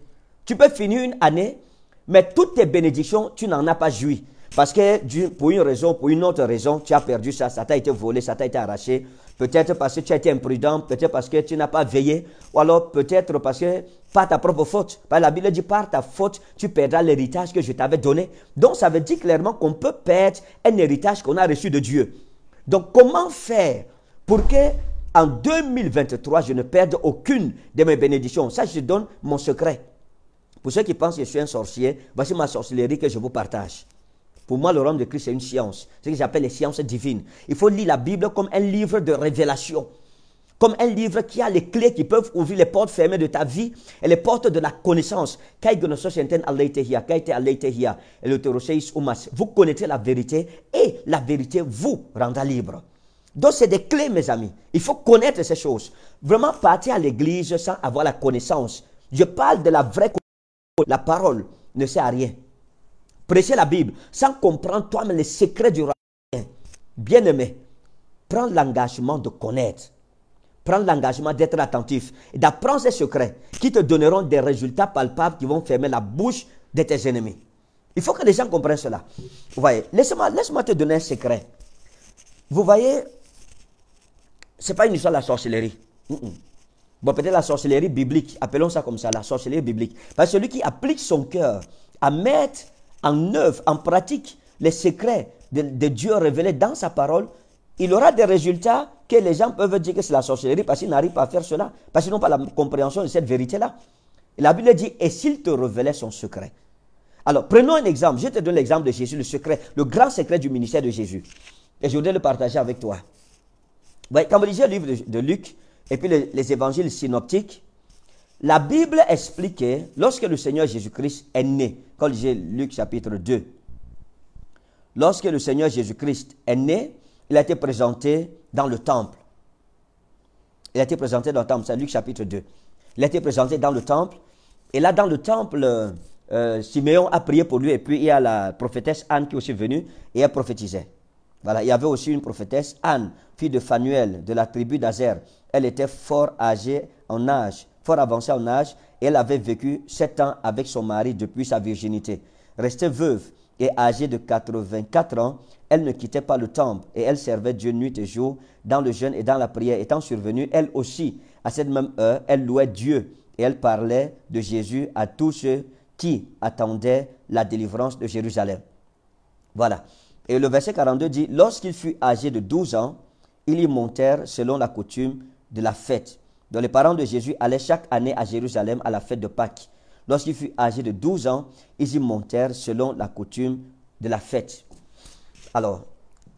Tu peux finir une année, mais toutes tes bénédictions, tu n'en as pas joui. Parce que pour une raison, pour une autre raison, tu as perdu ça, ça t'a été volé, ça t'a été arraché. Peut-être parce que tu as été imprudent, peut-être parce que tu n'as pas veillé, ou alors peut-être parce que par ta propre faute. par la Bible dit par ta faute, tu perdras l'héritage que je t'avais donné. Donc ça veut dire clairement qu'on peut perdre un héritage qu'on a reçu de Dieu. Donc comment faire pour que en 2023, je ne perde aucune de mes bénédictions. Ça, je donne mon secret. Pour ceux qui pensent que je suis un sorcier, voici ma sorcellerie que je vous partage. Pour moi, le royaume de Christ, c'est une science, ce que j'appelle les sciences divines. Il faut lire la Bible comme un livre de révélation, comme un livre qui a les clés qui peuvent ouvrir les portes fermées de ta vie et les portes de la connaissance. Vous connaîtrez la vérité et la vérité vous rendra libre. Donc, c'est des clés, mes amis. Il faut connaître ces choses. Vraiment partir à l'église sans avoir la connaissance. Je parle de la vraie connaissance. La parole ne sert à rien. Prêcher la Bible sans comprendre toi-même les secrets du roi. Bien-aimé, prends l'engagement de connaître. Prends l'engagement d'être attentif et d'apprendre ces secrets qui te donneront des résultats palpables qui vont fermer la bouche de tes ennemis. Il faut que les gens comprennent cela. Vous voyez, laisse-moi te donner un secret. Vous voyez, n'est pas une histoire de la sorcellerie. Bon, peut-être la sorcellerie biblique, appelons ça comme ça, la sorcellerie biblique. Parce que celui qui applique son cœur à mettre en œuvre, en pratique, les secrets de, de Dieu révélés dans sa parole, il aura des résultats que les gens peuvent dire que c'est la sorcellerie parce qu'ils n'arrivent pas à faire cela, parce qu'ils n'ont pas la compréhension de cette vérité-là. La Bible dit, et s'il te révélait son secret. Alors, prenons un exemple. Je te donne l'exemple de Jésus, le secret, le grand secret du ministère de Jésus. Et je voudrais le partager avec toi. Comme quand vous lisez le livre de, Luc et puis les, évangiles synoptiques, la Bible expliquait, lorsque le Seigneur Jésus-Christ est né, quand vous Luc chapitre 2, lorsque le Seigneur Jésus-Christ est né, il a été présenté dans le temple. Il a été présenté dans le temple, c'est Luc chapitre 2. Il a été présenté dans le temple. Et là, dans le temple, euh, Siméon a prié pour lui. Et puis, il y a la prophétesse Anne qui est aussi venue et elle prophétisait il y avait aussi une prophétesse, Anne, fille de Phanuel, de la tribu d'Azer. Elle était fort âgée en âge, fort avancée en âge, et elle avait vécu sept ans avec son mari depuis sa virginité. Restée veuve et âgée de 84 ans, elle ne quittait pas le temple et elle servait Dieu nuit et jour dans le jeûne et dans la prière. Étant survenue, elle aussi, à cette même heure, elle louait Dieu et elle parlait de Jésus à tous ceux qui attendaient la délivrance de Jérusalem. Voilà. Et le verset 42 dit, lorsqu'il fut âgé de 12 ans, ils y montèrent selon la coutume de la fête. Donc les parents de Jésus allaient chaque année à Jérusalem à la fête de Pâques. Lorsqu'il fut âgé de 12 ans, ils y montèrent selon la coutume de la fête. Alors,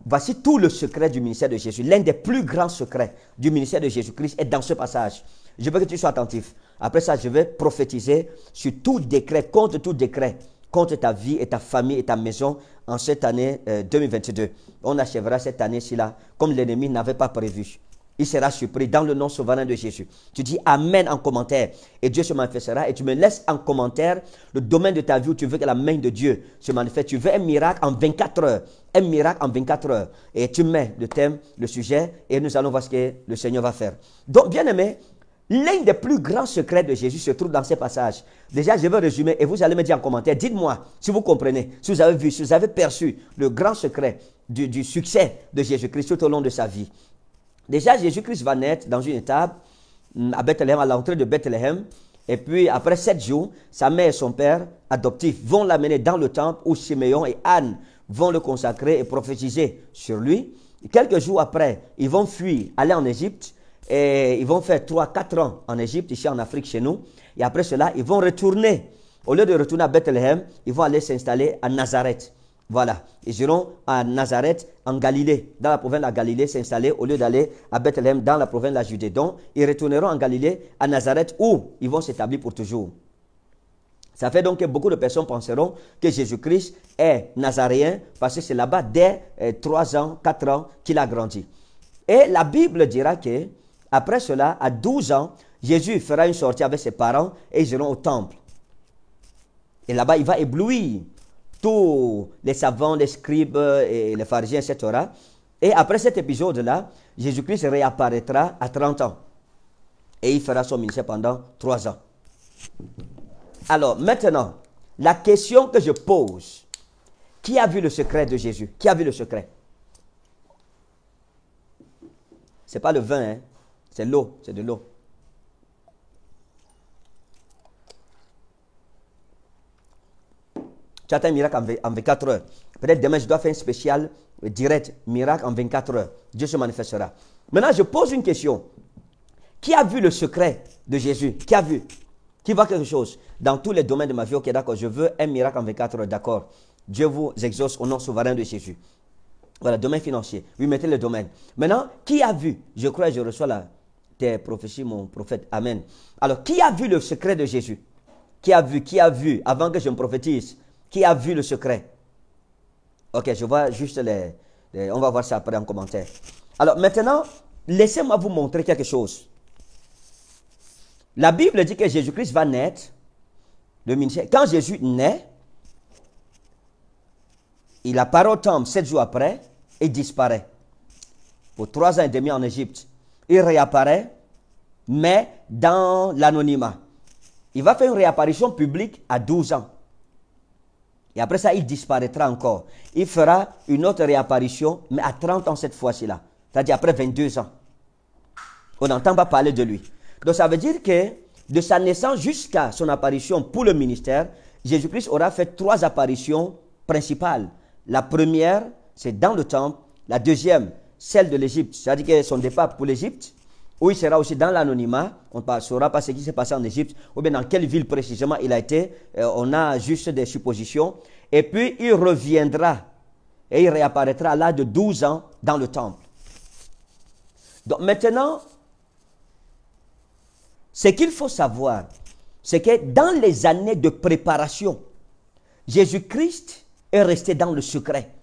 voici tout le secret du ministère de Jésus. L'un des plus grands secrets du ministère de Jésus-Christ est dans ce passage. Je veux que tu sois attentif. Après ça, je vais prophétiser sur tout décret, contre tout décret, contre ta vie et ta famille et ta maison, en cette année 2022. Euh, On achèvera cette année-ci-là comme l'ennemi n'avait pas prévu. Il sera surpris dans le nom souverain de Jésus. Tu dis Amen en commentaire et Dieu se manifestera et tu me laisses en commentaire le domaine de ta vie où tu veux que la main de Dieu se manifeste. Tu veux un miracle en 24 heures. Un miracle en 24 heures. Et tu mets le thème, le sujet et nous allons voir ce que le Seigneur va faire. Donc, bien aimé, L'un des plus grands secrets de Jésus se trouve dans ces passages. Déjà, je vais résumer et vous allez me dire en commentaire, dites-moi si vous comprenez, si vous avez vu, si vous avez perçu le grand secret du, succès de Jésus-Christ tout au long de sa vie. Déjà, Jésus-Christ va naître dans une étape mm, à Bethléem, à l'entrée de Bethléem. Et puis, après sept jours, sa mère et son père adoptifs vont l'amener dans le temple où Siméon et Anne vont le consacrer et prophétiser sur lui. quelques jours après, ils vont fuir, aller en Égypte et ils vont faire 3-4 ans en Égypte, ici en Afrique, chez nous. Et après cela, ils vont retourner. Au lieu de retourner à Bethléem, ils vont aller s'installer à Nazareth. Voilà. Ils iront à Nazareth, en Galilée, dans la province de la Galilée, s'installer au lieu d'aller à Bethléem, dans la province de la Judée. Donc, ils retourneront en Galilée, à Nazareth, où ils vont s'établir pour toujours. Ça fait donc que beaucoup de personnes penseront que Jésus-Christ est nazaréen parce que c'est là-bas dès 3 euh, ans, 4 ans qu'il a grandi. Et la Bible dira que après cela, à 12 ans, Jésus fera une sortie avec ses parents et ils iront au temple. Et là-bas, il va éblouir tous les savants, les scribes et les pharisiens, etc. Et après cet épisode-là, Jésus-Christ réapparaîtra à 30 ans. Et il fera son ministère pendant 3 ans. Alors, maintenant, la question que je pose, qui a vu le secret de Jésus Qui a vu le secret C'est pas le vin, hein? C'est l'eau, c'est de l'eau. Tu attends un miracle en 24 heures. Peut-être demain, je dois faire un spécial direct, miracle en 24 heures. Dieu se manifestera. Maintenant, je pose une question. Qui a vu le secret de Jésus Qui a vu Qui voit quelque chose Dans tous les domaines de ma vie, ok, d'accord, je veux un miracle en 24 heures, d'accord. Dieu vous exauce au nom souverain de Jésus. Voilà, domaine financier. Oui, mettez le domaine. Maintenant, qui a vu Je crois je reçois la, Prophétie, mon prophète. Amen. Alors, qui a vu le secret de Jésus Qui a vu Qui a vu Avant que je me prophétise, qui a vu le secret Ok, je vois juste les, on va voir ça après en commentaire. Alors, maintenant, laissez-moi vous montrer quelque chose. La Bible dit que Jésus-Christ va naître. Le Quand Jésus naît, il apparaît au temple sept jours après et disparaît. Pour trois ans et demi en Égypte il réapparaît, mais dans l'anonymat. Il va faire une réapparition publique à 12 ans. Et après ça, il disparaîtra encore. Il fera une autre réapparition, mais à 30 ans cette fois-ci-là. C'est-à-dire après 22 ans. On n'entend pas parler de lui. Donc ça veut dire que de sa naissance jusqu'à son apparition pour le ministère, Jésus-Christ aura fait trois apparitions principales. La première, c'est dans le temple. La deuxième, celle de l'Égypte, c'est-à-dire que son départ pour l'Égypte, où il sera aussi dans l'anonymat, on ne saura pas ce qui s'est passé en Égypte, ou bien dans quelle ville précisément il a été, euh, on a juste des suppositions, et puis il reviendra, et il réapparaîtra à l'âge de 12 ans dans le temple. Donc maintenant, ce qu'il faut savoir, c'est que dans les années de préparation, Jésus-Christ est resté dans le secret.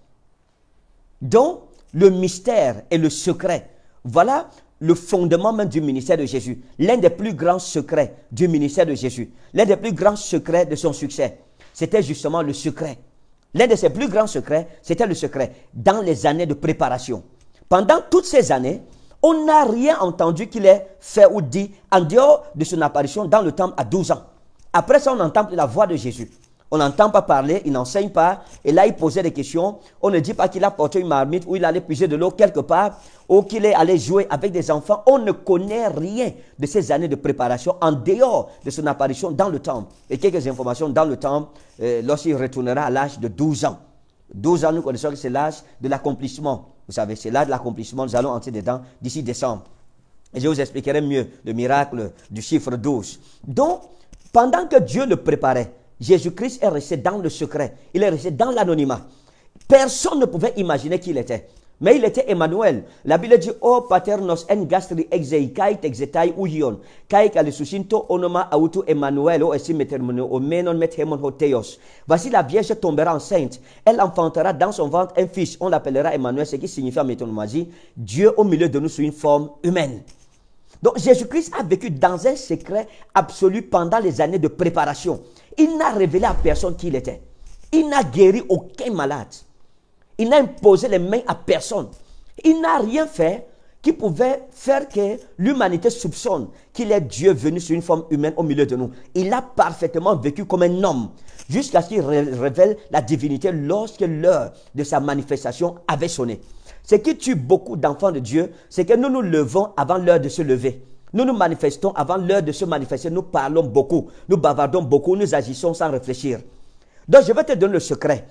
Donc, le mystère et le secret. Voilà le fondement même du ministère de Jésus, l'un des plus grands secrets du ministère de Jésus, l'un des plus grands secrets de son succès, c'était justement le secret. L'un de ses plus grands secrets, c'était le secret dans les années de préparation. Pendant toutes ces années, on n'a rien entendu qu'il ait fait ou dit en dehors de son apparition dans le temple à 12 ans. Après ça, on entend la voix de Jésus on n'entend pas parler, il n'enseigne pas, et là il posait des questions. On ne dit pas qu'il a porté une marmite ou il allait puiser de l'eau quelque part ou qu'il est allé jouer avec des enfants. On ne connaît rien de ces années de préparation en dehors de son apparition dans le temple et quelques informations dans le temple euh, lorsqu'il retournera à l'âge de 12 ans. 12 ans, nous connaissons que c'est l'âge de l'accomplissement. Vous savez, c'est l'âge de l'accomplissement. Nous allons entrer dedans d'ici décembre. Et je vous expliquerai mieux le miracle du chiffre 12. Donc, pendant que Dieu le préparait, Jésus-Christ est resté dans le secret, il est resté dans l'anonymat. Personne ne pouvait imaginer qui il était. Mais il était Emmanuel. La Bible dit Pater oh, paternos en gastri exeikai exetai uion. Kai onoma autu Emmanuel o o methemon hoteos. Voici la Vierge tombera enceinte. Elle enfantera dans son ventre un fils. On l'appellera Emmanuel, ce qui signifie en métonomagie Dieu au milieu de nous sous une forme humaine. Donc Jésus-Christ a vécu dans un secret absolu pendant les années de préparation il n'a révélé à personne qui il était. Il n'a guéri aucun malade. Il n'a imposé les mains à personne. Il n'a rien fait qui pouvait faire que l'humanité soupçonne qu'il est Dieu venu sur une forme humaine au milieu de nous. Il a parfaitement vécu comme un homme jusqu'à ce qu'il révèle la divinité lorsque l'heure de sa manifestation avait sonné. Ce qui tue beaucoup d'enfants de Dieu, c'est que nous nous levons avant l'heure de se lever. Nous nous manifestons avant l'heure de se manifester. Nous parlons beaucoup, nous bavardons beaucoup, nous agissons sans réfléchir. Donc je vais te donner le secret.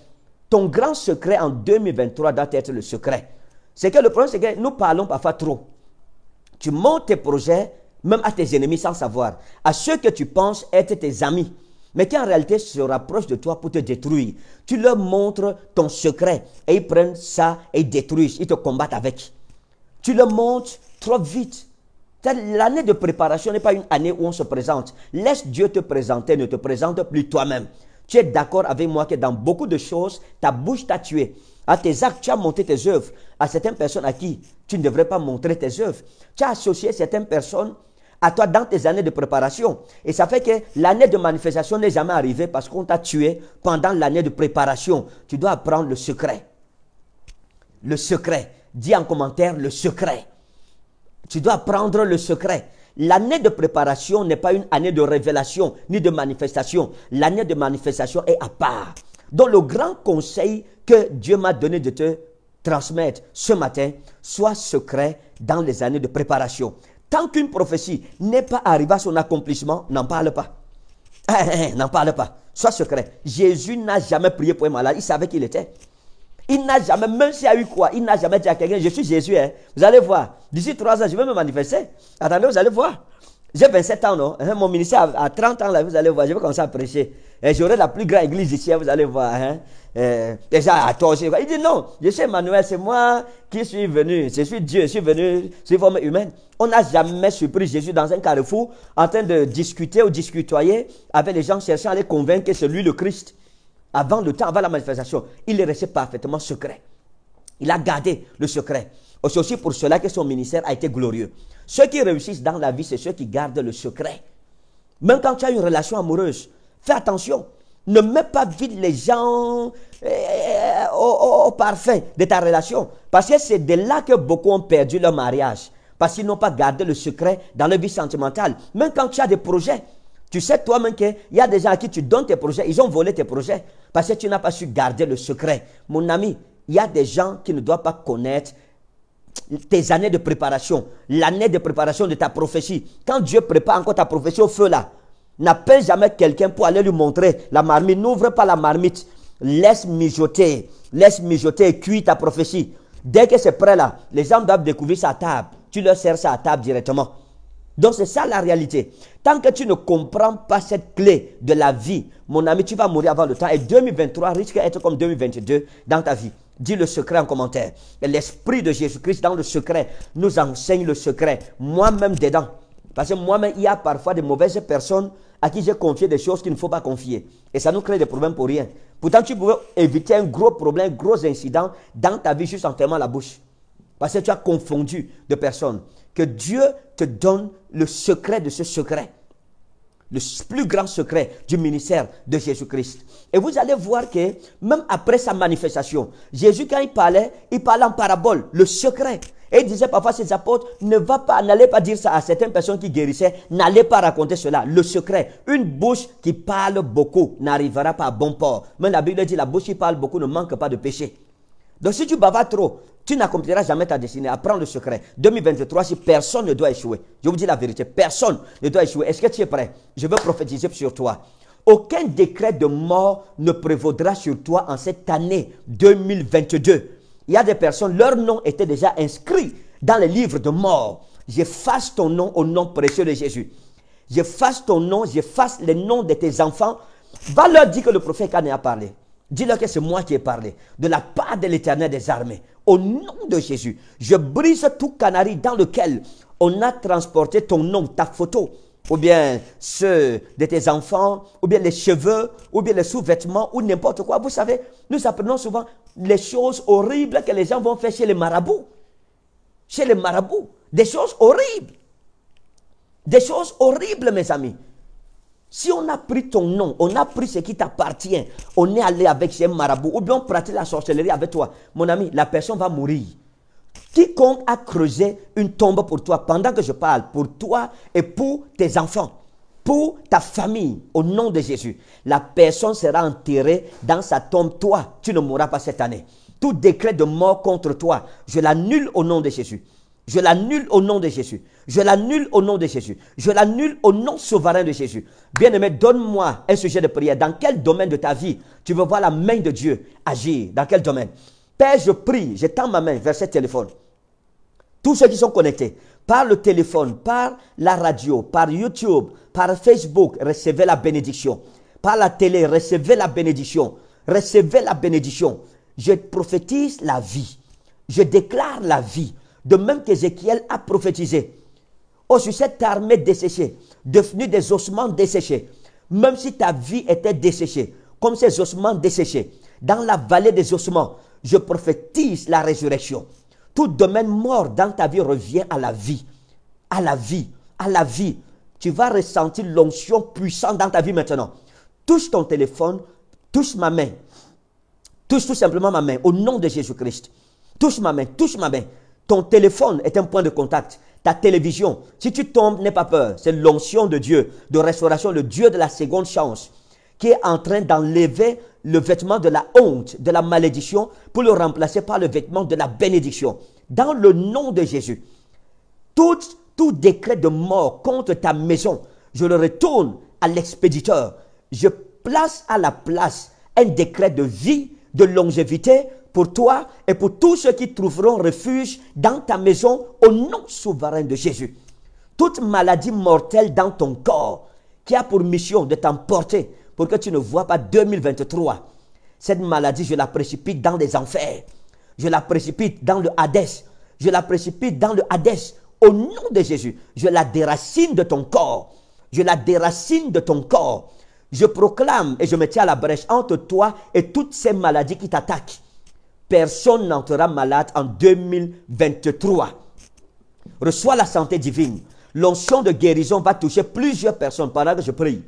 Ton grand secret en 2023 doit être le secret. C'est que le problème, c'est que nous parlons parfois trop. Tu montes tes projets, même à tes ennemis sans savoir, à ceux que tu penses être tes amis, mais qui en réalité se rapprochent de toi pour te détruire. Tu leur montres ton secret et ils prennent ça et ils détruisent, ils te combattent avec. Tu leur montres trop vite L'année de préparation n'est pas une année où on se présente. Laisse Dieu te présenter, ne te présente plus toi-même. Tu es d'accord avec moi que dans beaucoup de choses, ta bouche t'a tué. À tes actes, tu as monté tes œuvres. À certaines personnes à qui tu ne devrais pas montrer tes œuvres. Tu as associé certaines personnes à toi dans tes années de préparation. Et ça fait que l'année de manifestation n'est jamais arrivée parce qu'on t'a tué pendant l'année de préparation. Tu dois apprendre le secret. Le secret. Dis en commentaire le secret. Tu dois prendre le secret. L'année de préparation n'est pas une année de révélation ni de manifestation. L'année de manifestation est à part. Donc le grand conseil que Dieu m'a donné de te transmettre ce matin, soit secret dans les années de préparation. Tant qu'une prophétie n'est pas arrivée à son accomplissement, n'en parle pas. Eh, eh, eh, n'en parle pas. Sois secret. Jésus n'a jamais prié pour un malade. Il savait qu'il était. Il n'a jamais, même s'il y a eu quoi, il n'a jamais dit à quelqu'un, je suis Jésus. Hein. Vous allez voir, d'ici trois ans, je vais me manifester. Attendez, vous allez voir. J'ai 27 ans, non hein, Mon ministère a 30 ans, là, vous allez voir, je vais commencer à prêcher. Et j'aurai la plus grande église ici, hein, vous allez voir. Hein. Euh, et déjà à Il dit non, je suis Emmanuel, c'est moi qui suis venu, je suis Dieu, je suis venu sous forme humaine. On n'a jamais surpris Jésus dans un carrefour en train de discuter ou discutoyer avec les gens cherchant à les convaincre que c'est lui le Christ avant le temps, avant la manifestation, il est resté parfaitement secret. Il a gardé le secret. C'est aussi pour cela que son ministère a été glorieux. Ceux qui réussissent dans la vie, c'est ceux qui gardent le secret. Même quand tu as une relation amoureuse, fais attention. Ne mets pas vite les gens eh, au, au parfum de ta relation. Parce que c'est de là que beaucoup ont perdu leur mariage. Parce qu'ils n'ont pas gardé le secret dans leur vie sentimentale. Même quand tu as des projets, tu sais toi-même qu'il y a des gens à qui tu donnes tes projets, ils ont volé tes projets parce que tu n'as pas su garder le secret. Mon ami, il y a des gens qui ne doivent pas connaître tes années de préparation, l'année de préparation de ta prophétie. Quand Dieu prépare encore ta prophétie au feu là, n'appelle jamais quelqu'un pour aller lui montrer la marmite. N'ouvre pas la marmite. Laisse mijoter. Laisse mijoter et cuire ta prophétie. Dès que c'est prêt là, les gens doivent découvrir sa table. Tu leur sers sa table directement. Donc c'est ça la réalité. Tant que tu ne comprends pas cette clé de la vie, mon ami, tu vas mourir avant le temps et 2023 risque d'être comme 2022 dans ta vie. Dis le secret en commentaire. L'esprit de Jésus-Christ dans le secret nous enseigne le secret, moi-même dedans. Parce que moi-même, il y a parfois des mauvaises personnes à qui j'ai confié des choses qu'il ne faut pas confier. Et ça nous crée des problèmes pour rien. Pourtant, tu pouvais éviter un gros problème, un gros incident dans ta vie juste en fermant la bouche. Parce que tu as confondu de personnes que Dieu te donne le secret de ce secret, le plus grand secret du ministère de Jésus-Christ. Et vous allez voir que même après sa manifestation, Jésus quand il parlait, il parlait en parabole, le secret. Et il disait parfois à ses apôtres, ne va pas, n'allez pas dire ça à certaines personnes qui guérissaient, n'allez pas raconter cela. Le secret, une bouche qui parle beaucoup n'arrivera pas à bon port. Mais la Bible dit, la bouche qui parle beaucoup ne manque pas de péché. Donc si tu bavas trop, tu n'accompliras jamais ta destinée. Apprends le secret. 2023, si personne ne doit échouer, je vous dis la vérité, personne ne doit échouer. Est-ce que tu es prêt Je veux prophétiser sur toi. Aucun décret de mort ne prévaudra sur toi en cette année 2022. Il y a des personnes, leur nom était déjà inscrit dans les livres de mort. J'efface ton nom au nom précieux de Jésus. J'efface ton nom, j'efface les noms de tes enfants. Va leur dire que le prophète Kane a parlé. Dis-leur que c'est moi qui ai parlé, de la part de l'Éternel des armées. Au nom de Jésus, je brise tout canari dans lequel on a transporté ton nom, ta photo, ou bien ceux de tes enfants, ou bien les cheveux, ou bien les sous-vêtements, ou n'importe quoi. Vous savez, nous apprenons souvent les choses horribles que les gens vont faire chez les marabouts. Chez les marabouts. Des choses horribles. Des choses horribles, mes amis. Si on a pris ton nom, on a pris ce qui t'appartient, on est allé avec ces marabouts, ou bien on pratique la sorcellerie avec toi, mon ami, la personne va mourir. Quiconque a creusé une tombe pour toi, pendant que je parle, pour toi et pour tes enfants, pour ta famille, au nom de Jésus, la personne sera enterrée dans sa tombe. Toi, tu ne mourras pas cette année. Tout décret de mort contre toi, je l'annule au nom de Jésus. Je l'annule au nom de Jésus. Je l'annule au nom de Jésus. Je l'annule au nom souverain de Jésus. Bien-aimé, donne-moi un sujet de prière. Dans quel domaine de ta vie tu veux voir la main de Dieu agir Dans quel domaine Père, je prie, j'étends ma main vers ce téléphone. Tous ceux qui sont connectés, par le téléphone, par la radio, par YouTube, par Facebook, recevez la bénédiction. Par la télé, recevez la bénédiction. Recevez la bénédiction. Je prophétise la vie. Je déclare la vie de même qu'Ézéchiel a prophétisé. Oh, sur cette armée desséchée, devenue des ossements desséchés, même si ta vie était desséchée, comme ces ossements desséchés, dans la vallée des ossements, je prophétise la résurrection. Tout domaine mort dans ta vie revient à la vie, à la vie, à la vie. Tu vas ressentir l'onction puissante dans ta vie maintenant. Touche ton téléphone, touche ma main. Touche tout simplement ma main au nom de Jésus-Christ. Touche ma main, touche ma main. Ton téléphone est un point de contact. Ta télévision, si tu tombes, n'aie pas peur. C'est l'onction de Dieu, de restauration, le Dieu de la seconde chance, qui est en train d'enlever le vêtement de la honte, de la malédiction, pour le remplacer par le vêtement de la bénédiction. Dans le nom de Jésus, tout, tout décret de mort contre ta maison, je le retourne à l'expéditeur. Je place à la place un décret de vie, de longévité, pour toi et pour tous ceux qui trouveront refuge dans ta maison au nom souverain de Jésus. Toute maladie mortelle dans ton corps qui a pour mission de t'emporter pour que tu ne vois pas 2023. Cette maladie, je la précipite dans les enfers. Je la précipite dans le Hadès. Je la précipite dans le Hadès. Au nom de Jésus, je la déracine de ton corps. Je la déracine de ton corps. Je proclame et je me tiens à la brèche entre toi et toutes ces maladies qui t'attaquent personne n'entrera malade en 2023. Reçois la santé divine. L'onction de guérison va toucher plusieurs personnes pendant que je prie.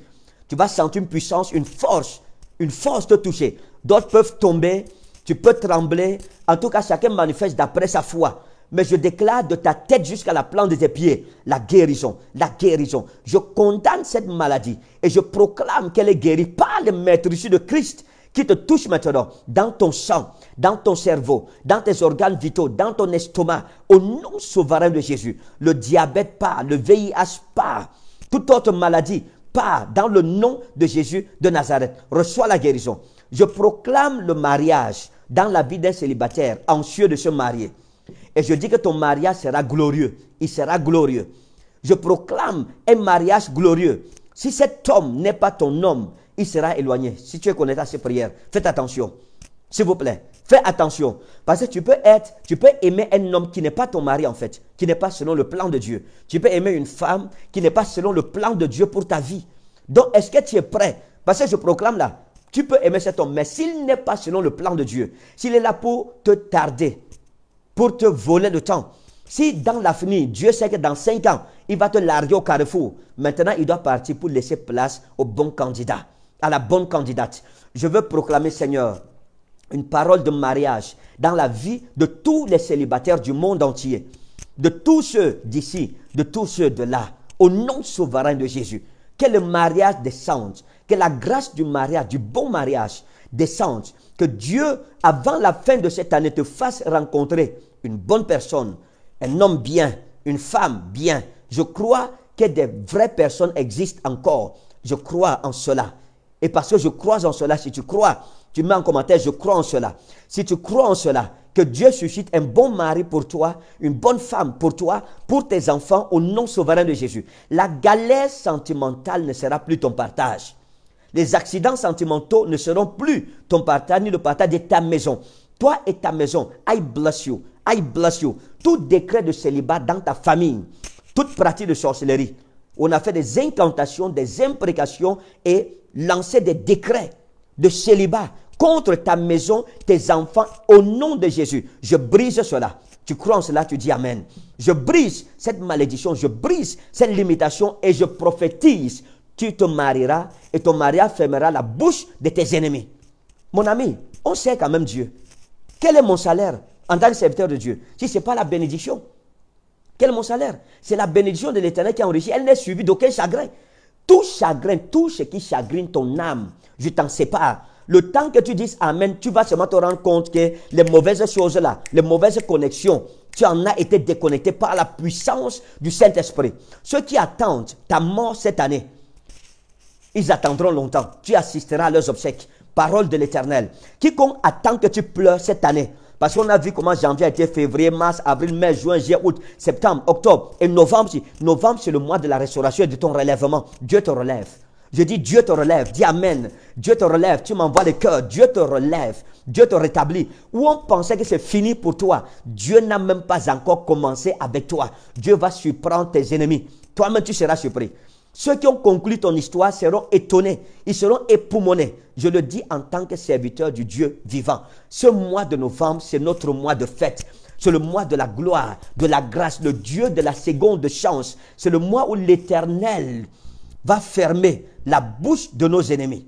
Tu vas sentir une puissance, une force, une force te toucher. D'autres peuvent tomber, tu peux trembler. En tout cas, chacun manifeste d'après sa foi. Mais je déclare de ta tête jusqu'à la plante de tes pieds la guérison, la guérison. Je condamne cette maladie et je proclame qu'elle est guérie par Maître maître de Christ qui te touche maintenant dans ton sang, dans ton cerveau, dans tes organes vitaux, dans ton estomac, au nom souverain de Jésus. Le diabète part, le VIH part, toute autre maladie part dans le nom de Jésus de Nazareth. Reçois la guérison. Je proclame le mariage dans la vie d'un célibataire, anxieux de se marier. Et je dis que ton mariage sera glorieux. Il sera glorieux. Je proclame un mariage glorieux. Si cet homme n'est pas ton homme, il sera éloigné. Si tu es connecté à ces prières, faites attention. S'il vous plaît, fais attention. Parce que tu peux être, tu peux aimer un homme qui n'est pas ton mari en fait, qui n'est pas selon le plan de Dieu. Tu peux aimer une femme qui n'est pas selon le plan de Dieu pour ta vie. Donc, est-ce que tu es prêt Parce que je proclame là, tu peux aimer cet homme, mais s'il n'est pas selon le plan de Dieu, s'il est là pour te tarder, pour te voler le temps, si dans l'avenir, Dieu sait que dans cinq ans, il va te larguer au carrefour, maintenant il doit partir pour laisser place au bon candidat à la bonne candidate. Je veux proclamer, Seigneur, une parole de mariage dans la vie de tous les célibataires du monde entier, de tous ceux d'ici, de tous ceux de là, au nom souverain de Jésus. Que le mariage descende, que la grâce du mariage, du bon mariage, descende. Que Dieu, avant la fin de cette année, te fasse rencontrer une bonne personne, un homme bien, une femme bien. Je crois que des vraies personnes existent encore. Je crois en cela. Et parce que je crois en cela, si tu crois, tu mets en commentaire, je crois en cela. Si tu crois en cela, que Dieu suscite un bon mari pour toi, une bonne femme pour toi, pour tes enfants, au nom souverain de Jésus. La galère sentimentale ne sera plus ton partage. Les accidents sentimentaux ne seront plus ton partage ni le partage de ta maison. Toi et ta maison, I bless you, I bless you. Tout décret de célibat dans ta famille, toute pratique de sorcellerie, on a fait des incantations, des imprécations et lancer des décrets de célibat contre ta maison, tes enfants, au nom de Jésus. Je brise cela. Tu crois en cela, tu dis Amen. Je brise cette malédiction, je brise cette limitation et je prophétise. Tu te marieras et ton mariage fermera la bouche de tes ennemis. Mon ami, on sait quand même Dieu. Quel est mon salaire en tant que serviteur de Dieu Si ce n'est pas la bénédiction, quel est mon salaire C'est la bénédiction de l'Éternel qui enrichit. Elle n'est suivie d'aucun chagrin. Tout chagrin, tout ce qui chagrine ton âme, je t'en sépare. Le temps que tu dises Amen, tu vas seulement te rendre compte que les mauvaises choses-là, les mauvaises connexions, tu en as été déconnecté par la puissance du Saint-Esprit. Ceux qui attendent ta mort cette année, ils attendront longtemps. Tu assisteras à leurs obsèques. Parole de l'Éternel. Quiconque attend que tu pleures cette année parce qu'on a vu comment janvier a été février, mars, avril, mai, juin, juillet, août, septembre, octobre et novembre. Novembre, c'est le mois de la restauration et de ton relèvement. Dieu te relève. Je dis Dieu te relève, dis Amen. Dieu te relève, tu m'envoies le cœur, Dieu te relève, Dieu te rétablit. Où on pensait que c'est fini pour toi, Dieu n'a même pas encore commencé avec toi. Dieu va surprendre tes ennemis. Toi-même, tu seras surpris. Ceux qui ont conclu ton histoire seront étonnés, ils seront époumonés. Je le dis en tant que serviteur du Dieu vivant. Ce mois de novembre, c'est notre mois de fête. C'est le mois de la gloire, de la grâce, le Dieu de la seconde chance. C'est le mois où l'Éternel va fermer la bouche de nos ennemis.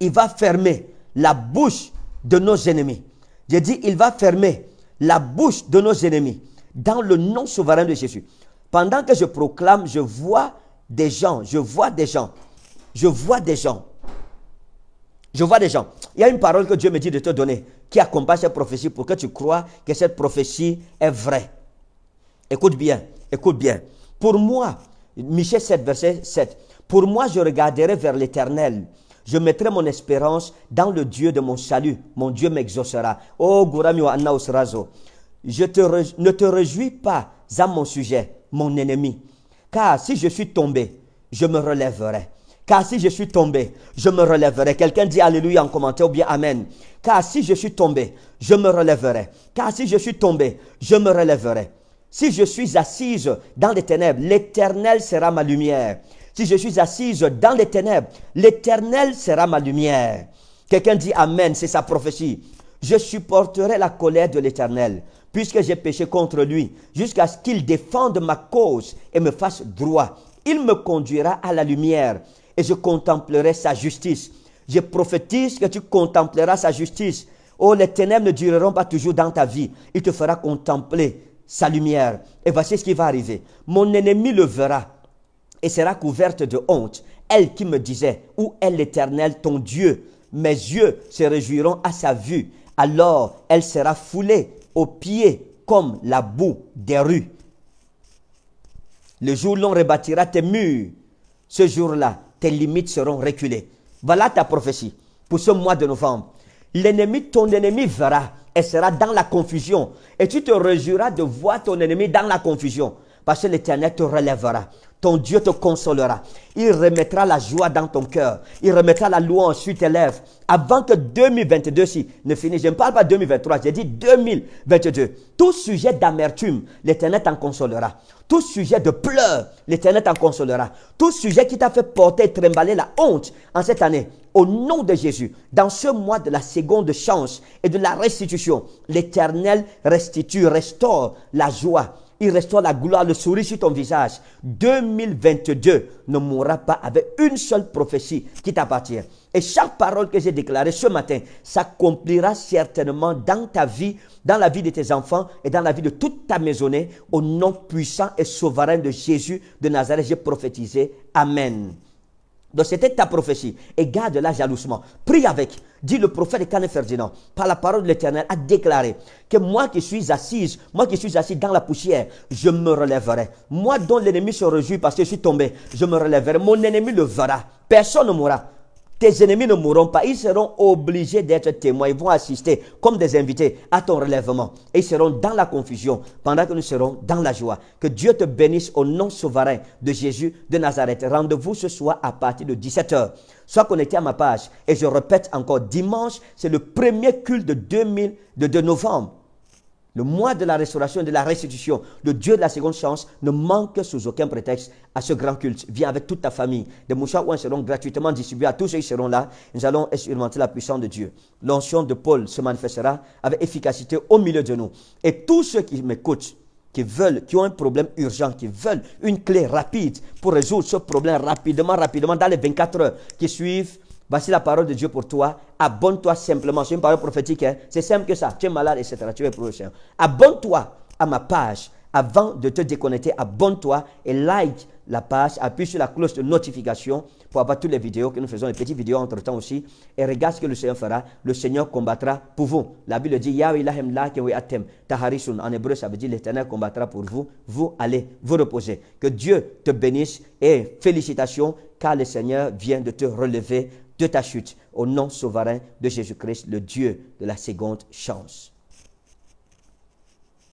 Il va fermer la bouche de nos ennemis. J'ai dit, il va fermer la bouche de nos ennemis dans le nom souverain de Jésus. Pendant que je proclame, je vois des gens, je vois des gens, je vois des gens, je vois des gens. Il y a une parole que Dieu me dit de te donner qui accompagne cette prophétie pour que tu crois que cette prophétie est vraie. Écoute bien, écoute bien. Pour moi, Michel 7, verset 7, pour moi je regarderai vers l'Éternel. Je mettrai mon espérance dans le Dieu de mon salut. Mon Dieu m'exaucera. Oh, Gourami Anna je te, ne te réjouis pas à mon sujet, mon ennemi, car si je suis tombé, je me relèverai. Car si je suis tombé, je me relèverai. Quelqu'un dit Alléluia en commentaire ou bien Amen. Car si je suis tombé, je me relèverai. Car si je suis tombé, je me relèverai. Si je suis assise dans les ténèbres, l'Éternel sera ma lumière. Si je suis assise dans les ténèbres, l'Éternel sera ma lumière. Quelqu'un dit Amen, c'est sa prophétie. Je supporterai la colère de l'Éternel puisque j'ai péché contre lui, jusqu'à ce qu'il défende ma cause et me fasse droit. Il me conduira à la lumière et je contemplerai sa justice. Je prophétise que tu contempleras sa justice. Oh, les ténèbres ne dureront pas toujours dans ta vie. Il te fera contempler sa lumière. Et voici ce qui va arriver. Mon ennemi le verra et sera couverte de honte. Elle qui me disait, où est l'Éternel ton Dieu Mes yeux se réjouiront à sa vue. Alors elle sera foulée pieds comme la boue des rues. Le jour où l'on rebâtira tes murs, ce jour-là, tes limites seront reculées. Voilà ta prophétie pour ce mois de novembre. L'ennemi, ton ennemi verra et sera dans la confusion. Et tu te réjouiras de voir ton ennemi dans la confusion. Parce que l'Éternel te relèvera ton Dieu te consolera. Il remettra la joie dans ton cœur. Il remettra la louange sur tes lèvres. Avant que 2022 ne finisse, je ne parle pas 2023, j'ai dit 2022. Tout sujet d'amertume, l'Éternel t'en consolera. Tout sujet de pleurs, l'Éternel t'en consolera. Tout sujet qui t'a fait porter et trimballer la honte en cette année, au nom de Jésus, dans ce mois de la seconde chance et de la restitution, l'Éternel restitue, restaure la joie il restera la gloire, le sourire sur ton visage. 2022 ne mourra pas avec une seule prophétie qui t'appartient. Et chaque parole que j'ai déclarée ce matin s'accomplira certainement dans ta vie, dans la vie de tes enfants et dans la vie de toute ta maisonnée. Au nom puissant et souverain de Jésus de Nazareth, j'ai prophétisé. Amen. Donc c'était ta prophétie. Et garde-la jalousement. Prie avec. Dit le prophète Canet Ferdinand, par la parole de l'Éternel, a déclaré que moi qui suis assise, moi qui suis assis dans la poussière, je me relèverai. Moi dont l'ennemi se réjouit parce que je suis tombé, je me relèverai. Mon ennemi le verra. Personne ne mourra tes ennemis ne mourront pas. Ils seront obligés d'être témoins. Ils vont assister comme des invités à ton relèvement. Et ils seront dans la confusion pendant que nous serons dans la joie. Que Dieu te bénisse au nom souverain de Jésus de Nazareth. Rendez-vous ce soir à partir de 17h. Sois connecté à ma page. Et je répète encore, dimanche, c'est le premier culte de 2000, de novembre le mois de la restauration et de la restitution, le Dieu de la seconde chance, ne manque sous aucun prétexte à ce grand culte. Viens avec toute ta famille. Des nous seront gratuitement distribués à tous ceux qui seront là. Nous allons expérimenter la puissance de Dieu. L'onction de Paul se manifestera avec efficacité au milieu de nous. Et tous ceux qui m'écoutent, qui veulent, qui ont un problème urgent, qui veulent une clé rapide pour résoudre ce problème rapidement, rapidement, dans les 24 heures qui suivent Voici la parole de Dieu pour toi. Abonne-toi simplement. C'est une parole prophétique. Hein. C'est simple que ça. Tu es malade, etc. Tu es le Abonne-toi à ma page. Avant de te déconnecter, abonne-toi et like la page. Appuie sur la cloche de notification pour avoir toutes les vidéos que nous faisons, les petites vidéos entre-temps aussi. Et regarde ce que le Seigneur fera. Le Seigneur combattra pour vous. La Bible dit, Yahweh lahem atem. Taharisun. En hébreu, ça veut dire l'éternel combattra pour vous. Vous allez vous reposer. Que Dieu te bénisse et félicitations car le Seigneur vient de te relever de ta chute, au nom souverain de Jésus-Christ, le Dieu de la seconde chance.